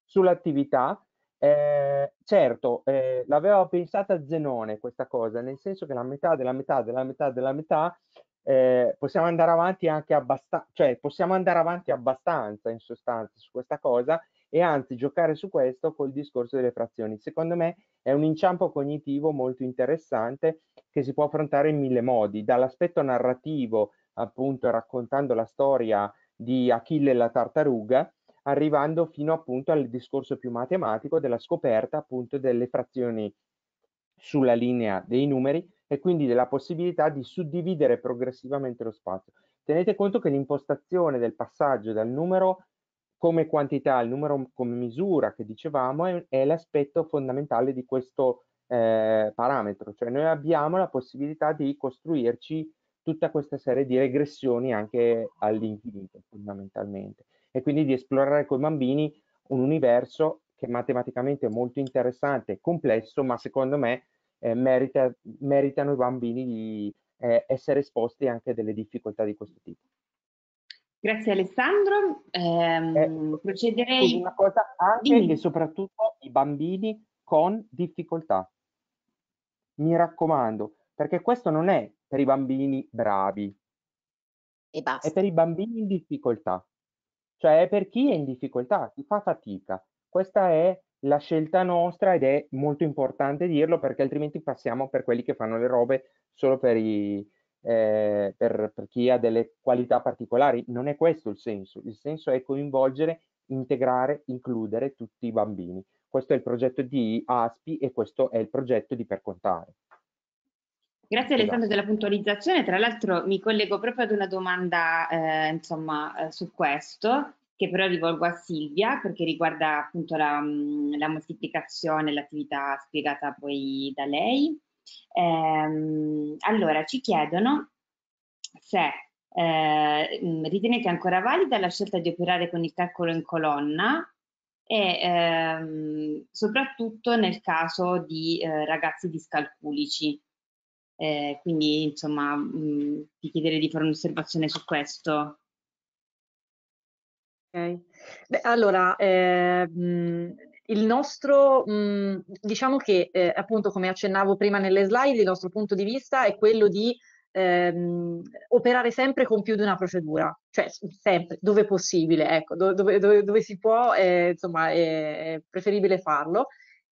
Sull'attività, eh, certo, eh, l'aveva pensata Zenone questa cosa, nel senso che la metà della metà della metà della metà eh, possiamo andare avanti anche abbastanza, cioè possiamo andare avanti abbastanza in sostanza su questa cosa e anzi giocare su questo col discorso delle frazioni. Secondo me è un inciampo cognitivo molto interessante che si può affrontare in mille modi, dall'aspetto narrativo appunto raccontando la storia di Achille e la tartaruga, arrivando fino appunto al discorso più matematico della scoperta appunto delle frazioni sulla linea dei numeri e quindi della possibilità di suddividere progressivamente lo spazio. Tenete conto che l'impostazione del passaggio dal numero come quantità al numero come misura che dicevamo è, è l'aspetto fondamentale di questo eh, parametro, cioè noi abbiamo la possibilità di costruirci tutta questa serie di regressioni anche all'infinito fondamentalmente e quindi di esplorare con i bambini un universo che matematicamente è molto interessante e complesso ma secondo me eh, merita, meritano i bambini di eh, essere esposti anche a delle difficoltà di questo tipo. Grazie Alessandro, ehm, eh, procederei... Una cosa anche Dimmi. e soprattutto i bambini con difficoltà, mi raccomando, perché questo non è per i bambini bravi E e basta. per i bambini in difficoltà, cioè per chi è in difficoltà, chi fa fatica. Questa è la scelta nostra ed è molto importante dirlo perché altrimenti passiamo per quelli che fanno le robe solo per, i, eh, per, per chi ha delle qualità particolari. Non è questo il senso, il senso è coinvolgere, integrare, includere tutti i bambini. Questo è il progetto di ASPI e questo è il progetto di Per Contare. Grazie esatto. Alessandro della puntualizzazione, tra l'altro mi collego proprio ad una domanda eh, insomma, eh, su questo, che però rivolgo a Silvia perché riguarda appunto la, mm, la moltiplicazione, l'attività spiegata poi da lei. Ehm, allora ci chiedono se eh, mm, ritenete ancora valida la scelta di operare con il calcolo in colonna e ehm, soprattutto nel caso di eh, ragazzi discalculici eh, quindi, insomma, mh, mhmm, ti chiederei di fare un'osservazione su questo. Ok, Beh, allora, eh, mhmm, il nostro, mh, mhmm, diciamo che eh, appunto come accennavo prima nelle slide, il nostro punto di vista è quello di ehm, operare sempre con più di una procedura, cioè sempre, dove possibile, ecco, dove, dove, dove si può, eh, insomma, è preferibile farlo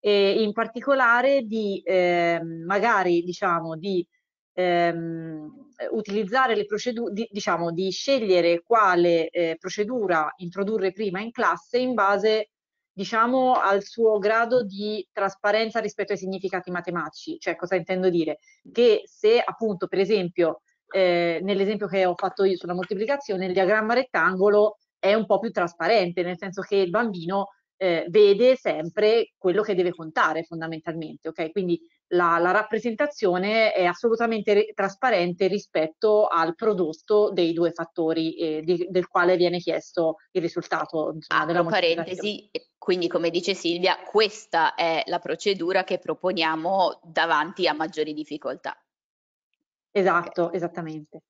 e in particolare di eh, magari diciamo di ehm, utilizzare le procedure di, diciamo di scegliere quale eh, procedura introdurre prima in classe in base diciamo al suo grado di trasparenza rispetto ai significati matematici cioè cosa intendo dire che se appunto per esempio eh, nell'esempio che ho fatto io sulla moltiplicazione il diagramma rettangolo è un po' più trasparente nel senso che il bambino eh, vede sempre quello che deve contare fondamentalmente, ok? Quindi la, la rappresentazione è assolutamente re- trasparente rispetto al prodotto dei due fattori eh, di, del quale viene chiesto il risultato. Insomma, Apro della parentesi, quindi come dice Silvia, questa è la procedura che proponiamo davanti a maggiori difficoltà. Esatto, okay. esattamente.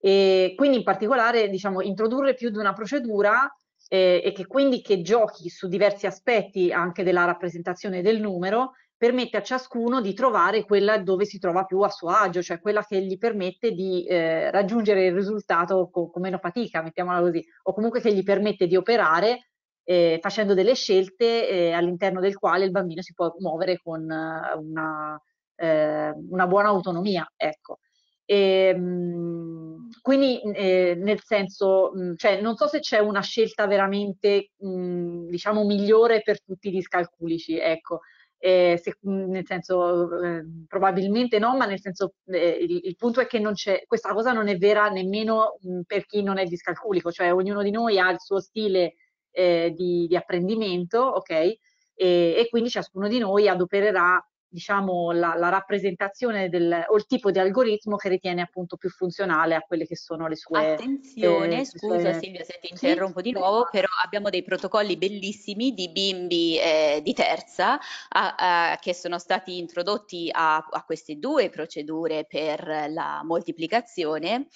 E quindi in particolare, diciamo, introdurre più di una procedura eh, e che quindi che giochi su diversi aspetti anche della rappresentazione del numero permette a ciascuno di trovare quella dove si trova più a suo agio, cioè quella che gli permette di eh, raggiungere il risultato con, con meno fatica, mettiamola così, o comunque che gli permette di operare eh, facendo delle scelte eh, all'interno del quale il bambino si può muovere con eh, una, eh, una buona autonomia. Ecco. E, ehm, mh, quindi mhmm, eh, nel senso, mh, mhmm, cioè, non so se c'è una scelta veramente, mh, mhmm, diciamo, migliore per tutti gli scalculici, ecco. Eh, se, nel senso eh, probabilmente no, ma nel senso eh, il, il, punto è che non c'è, questa cosa non è vera nemmeno mh, per chi non è discalculico, cioè ognuno di noi ha il suo stile eh, di, di, apprendimento, ok? E, e, quindi ciascuno di noi adopererà diciamo, la, la rappresentazione del, o il tipo di algoritmo che ritiene appunto più funzionale a quelle che sono le sue... Attenzione, eh, scusa sue... Silvia se ti interrompo sì, di nuovo, però abbiamo dei protocolli bellissimi di bimbi eh, di terza a, a, che sono stati introdotti a, a queste due procedure per la moltiplicazione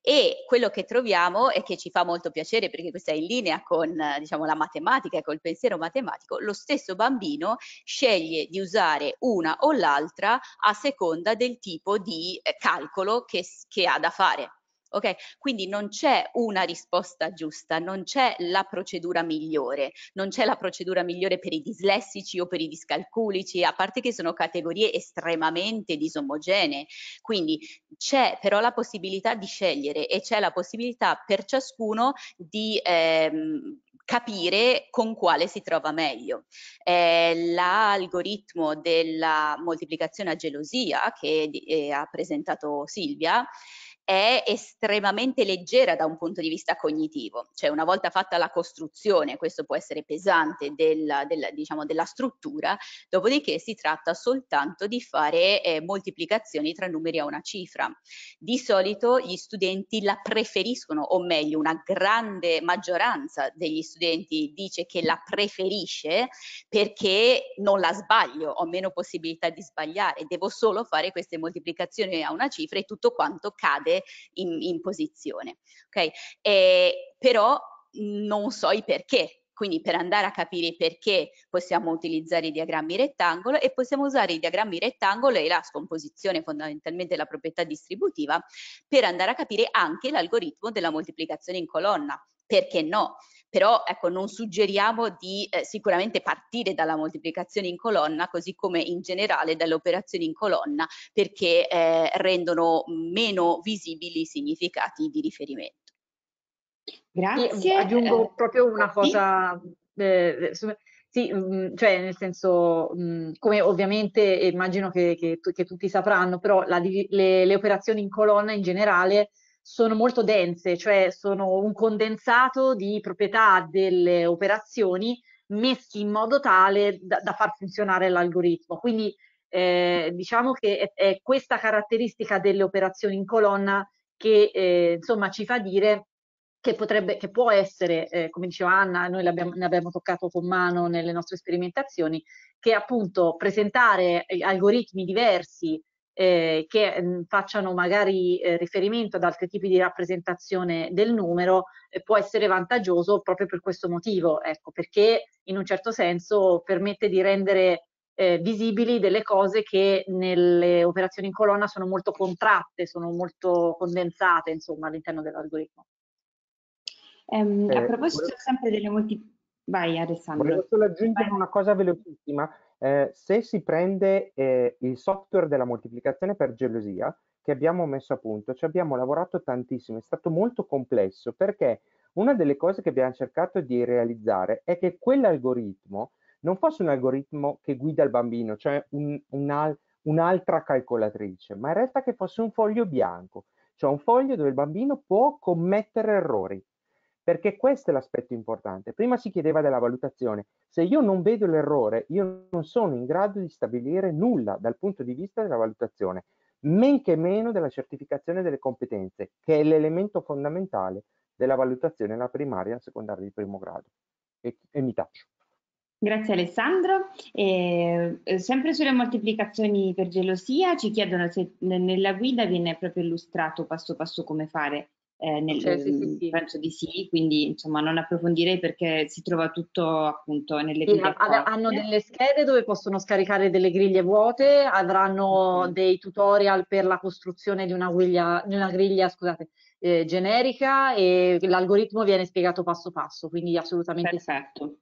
e quello che troviamo e che ci fa molto piacere perché questa è in linea con diciamo, la matematica e col pensiero matematico, lo stesso bambino sceglie di usare un l'una o l'altra a seconda del tipo di eh, calcolo che, che ha da fare. Okay? Quindi non c'è una risposta giusta, non c'è la procedura migliore, non c'è la procedura migliore per i dislessici o per i discalculici, a parte che sono categorie estremamente disomogenee. Quindi c'è però la possibilità di scegliere e c'è la possibilità per ciascuno di ehm, capire con quale si trova meglio. Eh, l'algoritmo della moltiplicazione a gelosia che eh, ha presentato Silvia è estremamente leggera da un punto di vista cognitivo, cioè una volta fatta la costruzione, questo può essere pesante della, della, diciamo, della struttura, dopodiché si tratta soltanto di fare eh, moltiplicazioni tra numeri a una cifra. Di solito gli studenti la preferiscono, o meglio una grande maggioranza degli studenti dice che la preferisce perché non la sbaglio, ho meno possibilità di sbagliare, devo solo fare queste moltiplicazioni a una cifra e tutto quanto cade sale in, in posizione. Okay? E, però non so i perché quindi per andare a capire perché possiamo utilizzare i diagrammi rettangolo e possiamo usare i diagrammi rettangolo e la scomposizione, fondamentalmente la proprietà distributiva, per andare a capire anche l'algoritmo della moltiplicazione in colonna. Perché no? però ecco, non suggeriamo di eh, sicuramente partire dalla moltiplicazione in colonna, così come in generale dalle operazioni in colonna, perché eh, rendono meno visibili i significati di riferimento. Grazie. Io aggiungo eh, proprio una cosa, eh, eh sì, mh, mm, cioè nel senso, mh, mm, come ovviamente immagino che, che, che, tutti sapranno, però la, le, le operazioni in colonna in generale sono molto dense, cioè sono un condensato di proprietà delle operazioni messi in modo tale da, da far funzionare l'algoritmo. Quindi eh, diciamo che è, è, questa caratteristica delle operazioni in colonna che eh, insomma ci fa dire che, potrebbe, che può essere, eh, come diceva Anna, noi ne abbiamo toccato con mano nelle nostre sperimentazioni, che appunto presentare eh, algoritmi diversi eh, che mh, facciano magari eh, riferimento ad altri tipi di rappresentazione del numero eh, può essere vantaggioso proprio per questo motivo, ecco, perché in un certo senso permette di rendere eh, visibili delle cose che nelle operazioni in colonna sono molto contratte, sono molto condensate, insomma, all'interno dell'algoritmo. Um, a eh, proposito volevo... sempre delle molti... Vai Alessandro. Volevo solo aggiungere Vai. una cosa velocissima eh, se si prende eh, il software della moltiplicazione per gelosia che abbiamo messo a punto, ci abbiamo lavorato tantissimo, è stato molto complesso perché una delle cose che abbiamo cercato di realizzare è che quell'algoritmo non fosse un algoritmo che guida il bambino, cioè un, un, un'altra calcolatrice, ma in realtà che fosse un foglio bianco, cioè un foglio dove il bambino può commettere errori perché questo è l'aspetto importante. Prima si chiedeva della valutazione. Se io non vedo l'errore, io non sono in grado di stabilire nulla dal punto di vista della valutazione, men che meno della certificazione delle competenze, che è l'elemento fondamentale della valutazione la primaria e la secondaria di primo grado. E, e mi taccio. Grazie Alessandro. Eh, sempre sulle moltiplicazioni per gelosia ci chiedono se nella guida viene proprio illustrato passo passo come fare eh, nel, cioè, sì, sì, mm, sì. penso di sì, quindi insomma non approfondirei perché si trova tutto appunto nelle sì, ad, Hanno delle schede dove possono scaricare delle griglie vuote, avranno mm-hmm. dei tutorial per la costruzione di una, griglia, di una griglia scusate, eh, generica e l'algoritmo viene spiegato passo passo, quindi assolutamente Perfetto.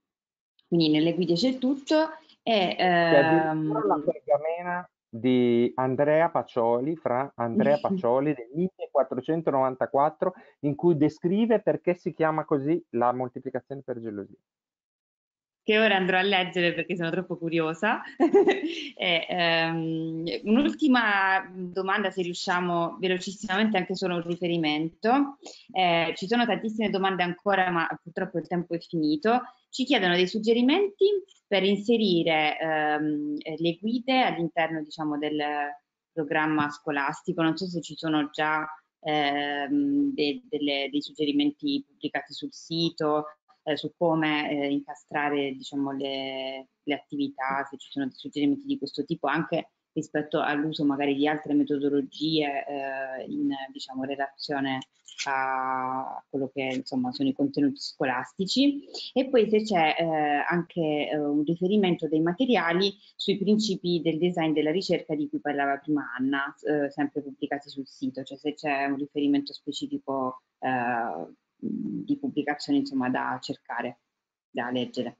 Quindi nelle guide c'è tutto e... Ehm... La di Andrea Pacioli, fra Andrea Pacioli del 1494, in cui descrive perché si chiama così la moltiplicazione per gelosia che ora andrò a leggere perché sono troppo curiosa. e, um, un'ultima domanda, se riusciamo velocissimamente, anche solo un riferimento. Eh, ci sono tantissime domande ancora, ma purtroppo il tempo è finito. Ci chiedono dei suggerimenti per inserire um, le guide all'interno diciamo, del programma scolastico. Non so se ci sono già ehm, de, delle, dei suggerimenti pubblicati sul sito eh, su come eh, incastrare diciamo, le, le, attività, se ci sono suggerimenti di questo tipo, anche rispetto all'uso magari di altre metodologie eh, in diciamo, relazione a quello che insomma, sono i contenuti scolastici e poi se c'è eh, anche eh, un riferimento dei materiali sui principi del design della ricerca di cui parlava prima Anna, eh, sempre pubblicati sul sito, cioè se c'è un riferimento specifico di pubblicazioni insomma, da cercare, da leggere.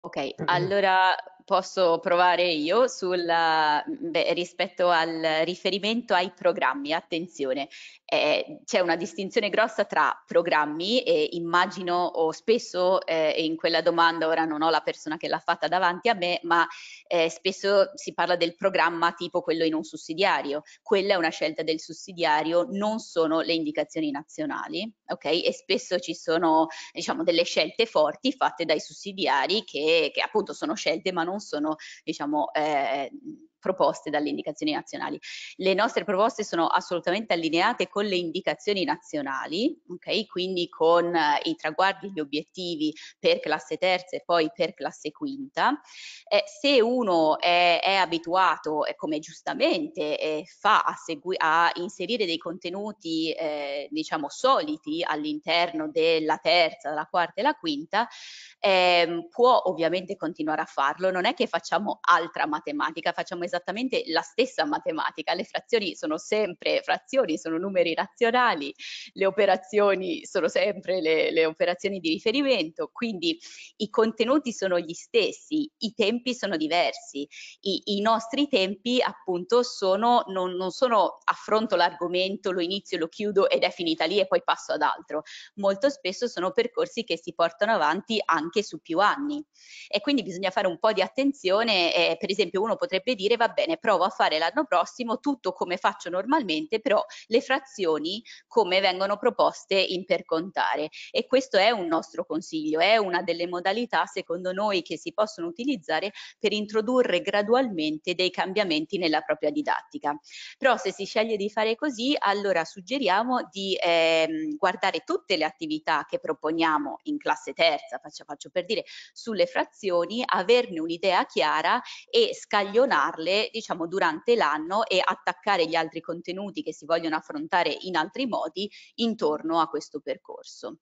Ok, allora posso provare io sulla, beh, rispetto al riferimento ai programmi. Attenzione, eh, c'è una distinzione grossa tra programmi e immagino o spesso eh, in quella domanda, ora non ho la persona che l'ha fatta davanti a me, ma eh, spesso si parla del programma tipo quello in un sussidiario. Quella è una scelta del sussidiario, non sono le indicazioni nazionali, ok? E spesso ci sono diciamo, delle scelte forti fatte dai sussidiari che che, appunto sono scelte ma non sono diciamo eh, proposte dalle indicazioni nazionali. Le nostre proposte sono assolutamente allineate con le indicazioni nazionali, okay? quindi con eh, i traguardi, gli obiettivi per classe terza e poi per classe quinta. Eh, se uno è, è abituato, eh, come giustamente eh, fa, a, a, inserire dei contenuti eh, diciamo soliti all'interno della terza, della quarta e la quinta, ehm, può ovviamente continuare a farlo. Non è che facciamo altra matematica, facciamo esattamente la stessa matematica, le frazioni sono sempre frazioni, sono numeri razionali, le operazioni sono sempre le, le operazioni di riferimento, quindi i contenuti sono gli stessi, i tempi sono diversi, i, i nostri tempi appunto sono, non, non sono affronto l'argomento, lo inizio, lo chiudo ed è finita lì e poi passo ad altro, molto spesso sono percorsi che si portano avanti anche su più anni e quindi bisogna fare un po' di attenzione, eh, per esempio uno potrebbe dire va bene, provo a fare l'anno prossimo tutto come faccio normalmente, però le frazioni come vengono proposte in per contare. E questo è un nostro consiglio, è una delle modalità secondo noi che si possono utilizzare per introdurre gradualmente dei cambiamenti nella propria didattica. Però se si sceglie di fare così, allora suggeriamo di ehm, guardare tutte le attività che proponiamo in classe terza, faccio, faccio per dire, sulle frazioni, averne un'idea chiara e scaglionarle sole diciamo durante l'anno e attaccare gli altri contenuti che si vogliono affrontare in altri modi intorno a questo percorso.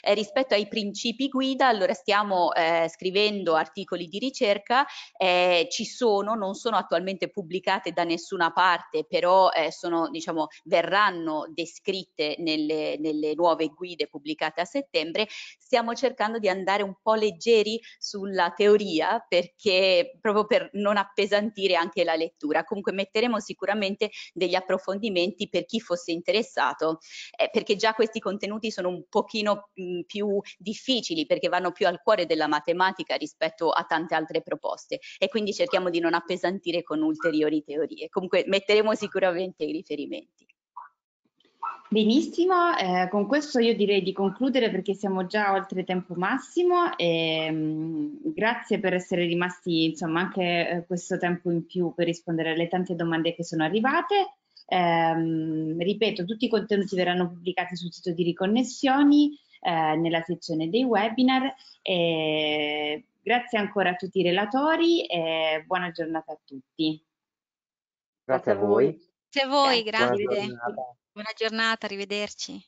Eh, rispetto ai principi guida allora stiamo eh, scrivendo articoli di ricerca, eh, ci sono, non sono attualmente pubblicate da nessuna parte però eh, sono diciamo verranno descritte nelle, nelle nuove guide pubblicate a settembre, stiamo cercando di andare un po' leggeri sulla teoria perché proprio per non appesantire anche davanti alla lettura. Comunque metteremo sicuramente degli approfondimenti per chi fosse interessato, eh, perché già questi contenuti sono un pochino mh, mm, più difficili, perché vanno più al cuore della matematica rispetto a tante altre proposte e quindi cerchiamo di non appesantire con ulteriori teorie. Comunque metteremo sicuramente i riferimenti. Benissimo, eh, con questo io direi di concludere perché siamo già oltre tempo massimo e mh, mm, grazie per essere rimasti insomma anche eh, questo tempo in più per rispondere alle tante domande che sono arrivate. Eh, ripeto, tutti i contenuti verranno pubblicati sul sito di Riconnessioni eh, nella sezione dei webinar e grazie ancora a tutti i relatori e buona giornata a tutti. Grazie, grazie a voi. Grazie a voi, grazie. Buona giornata, arrivederci.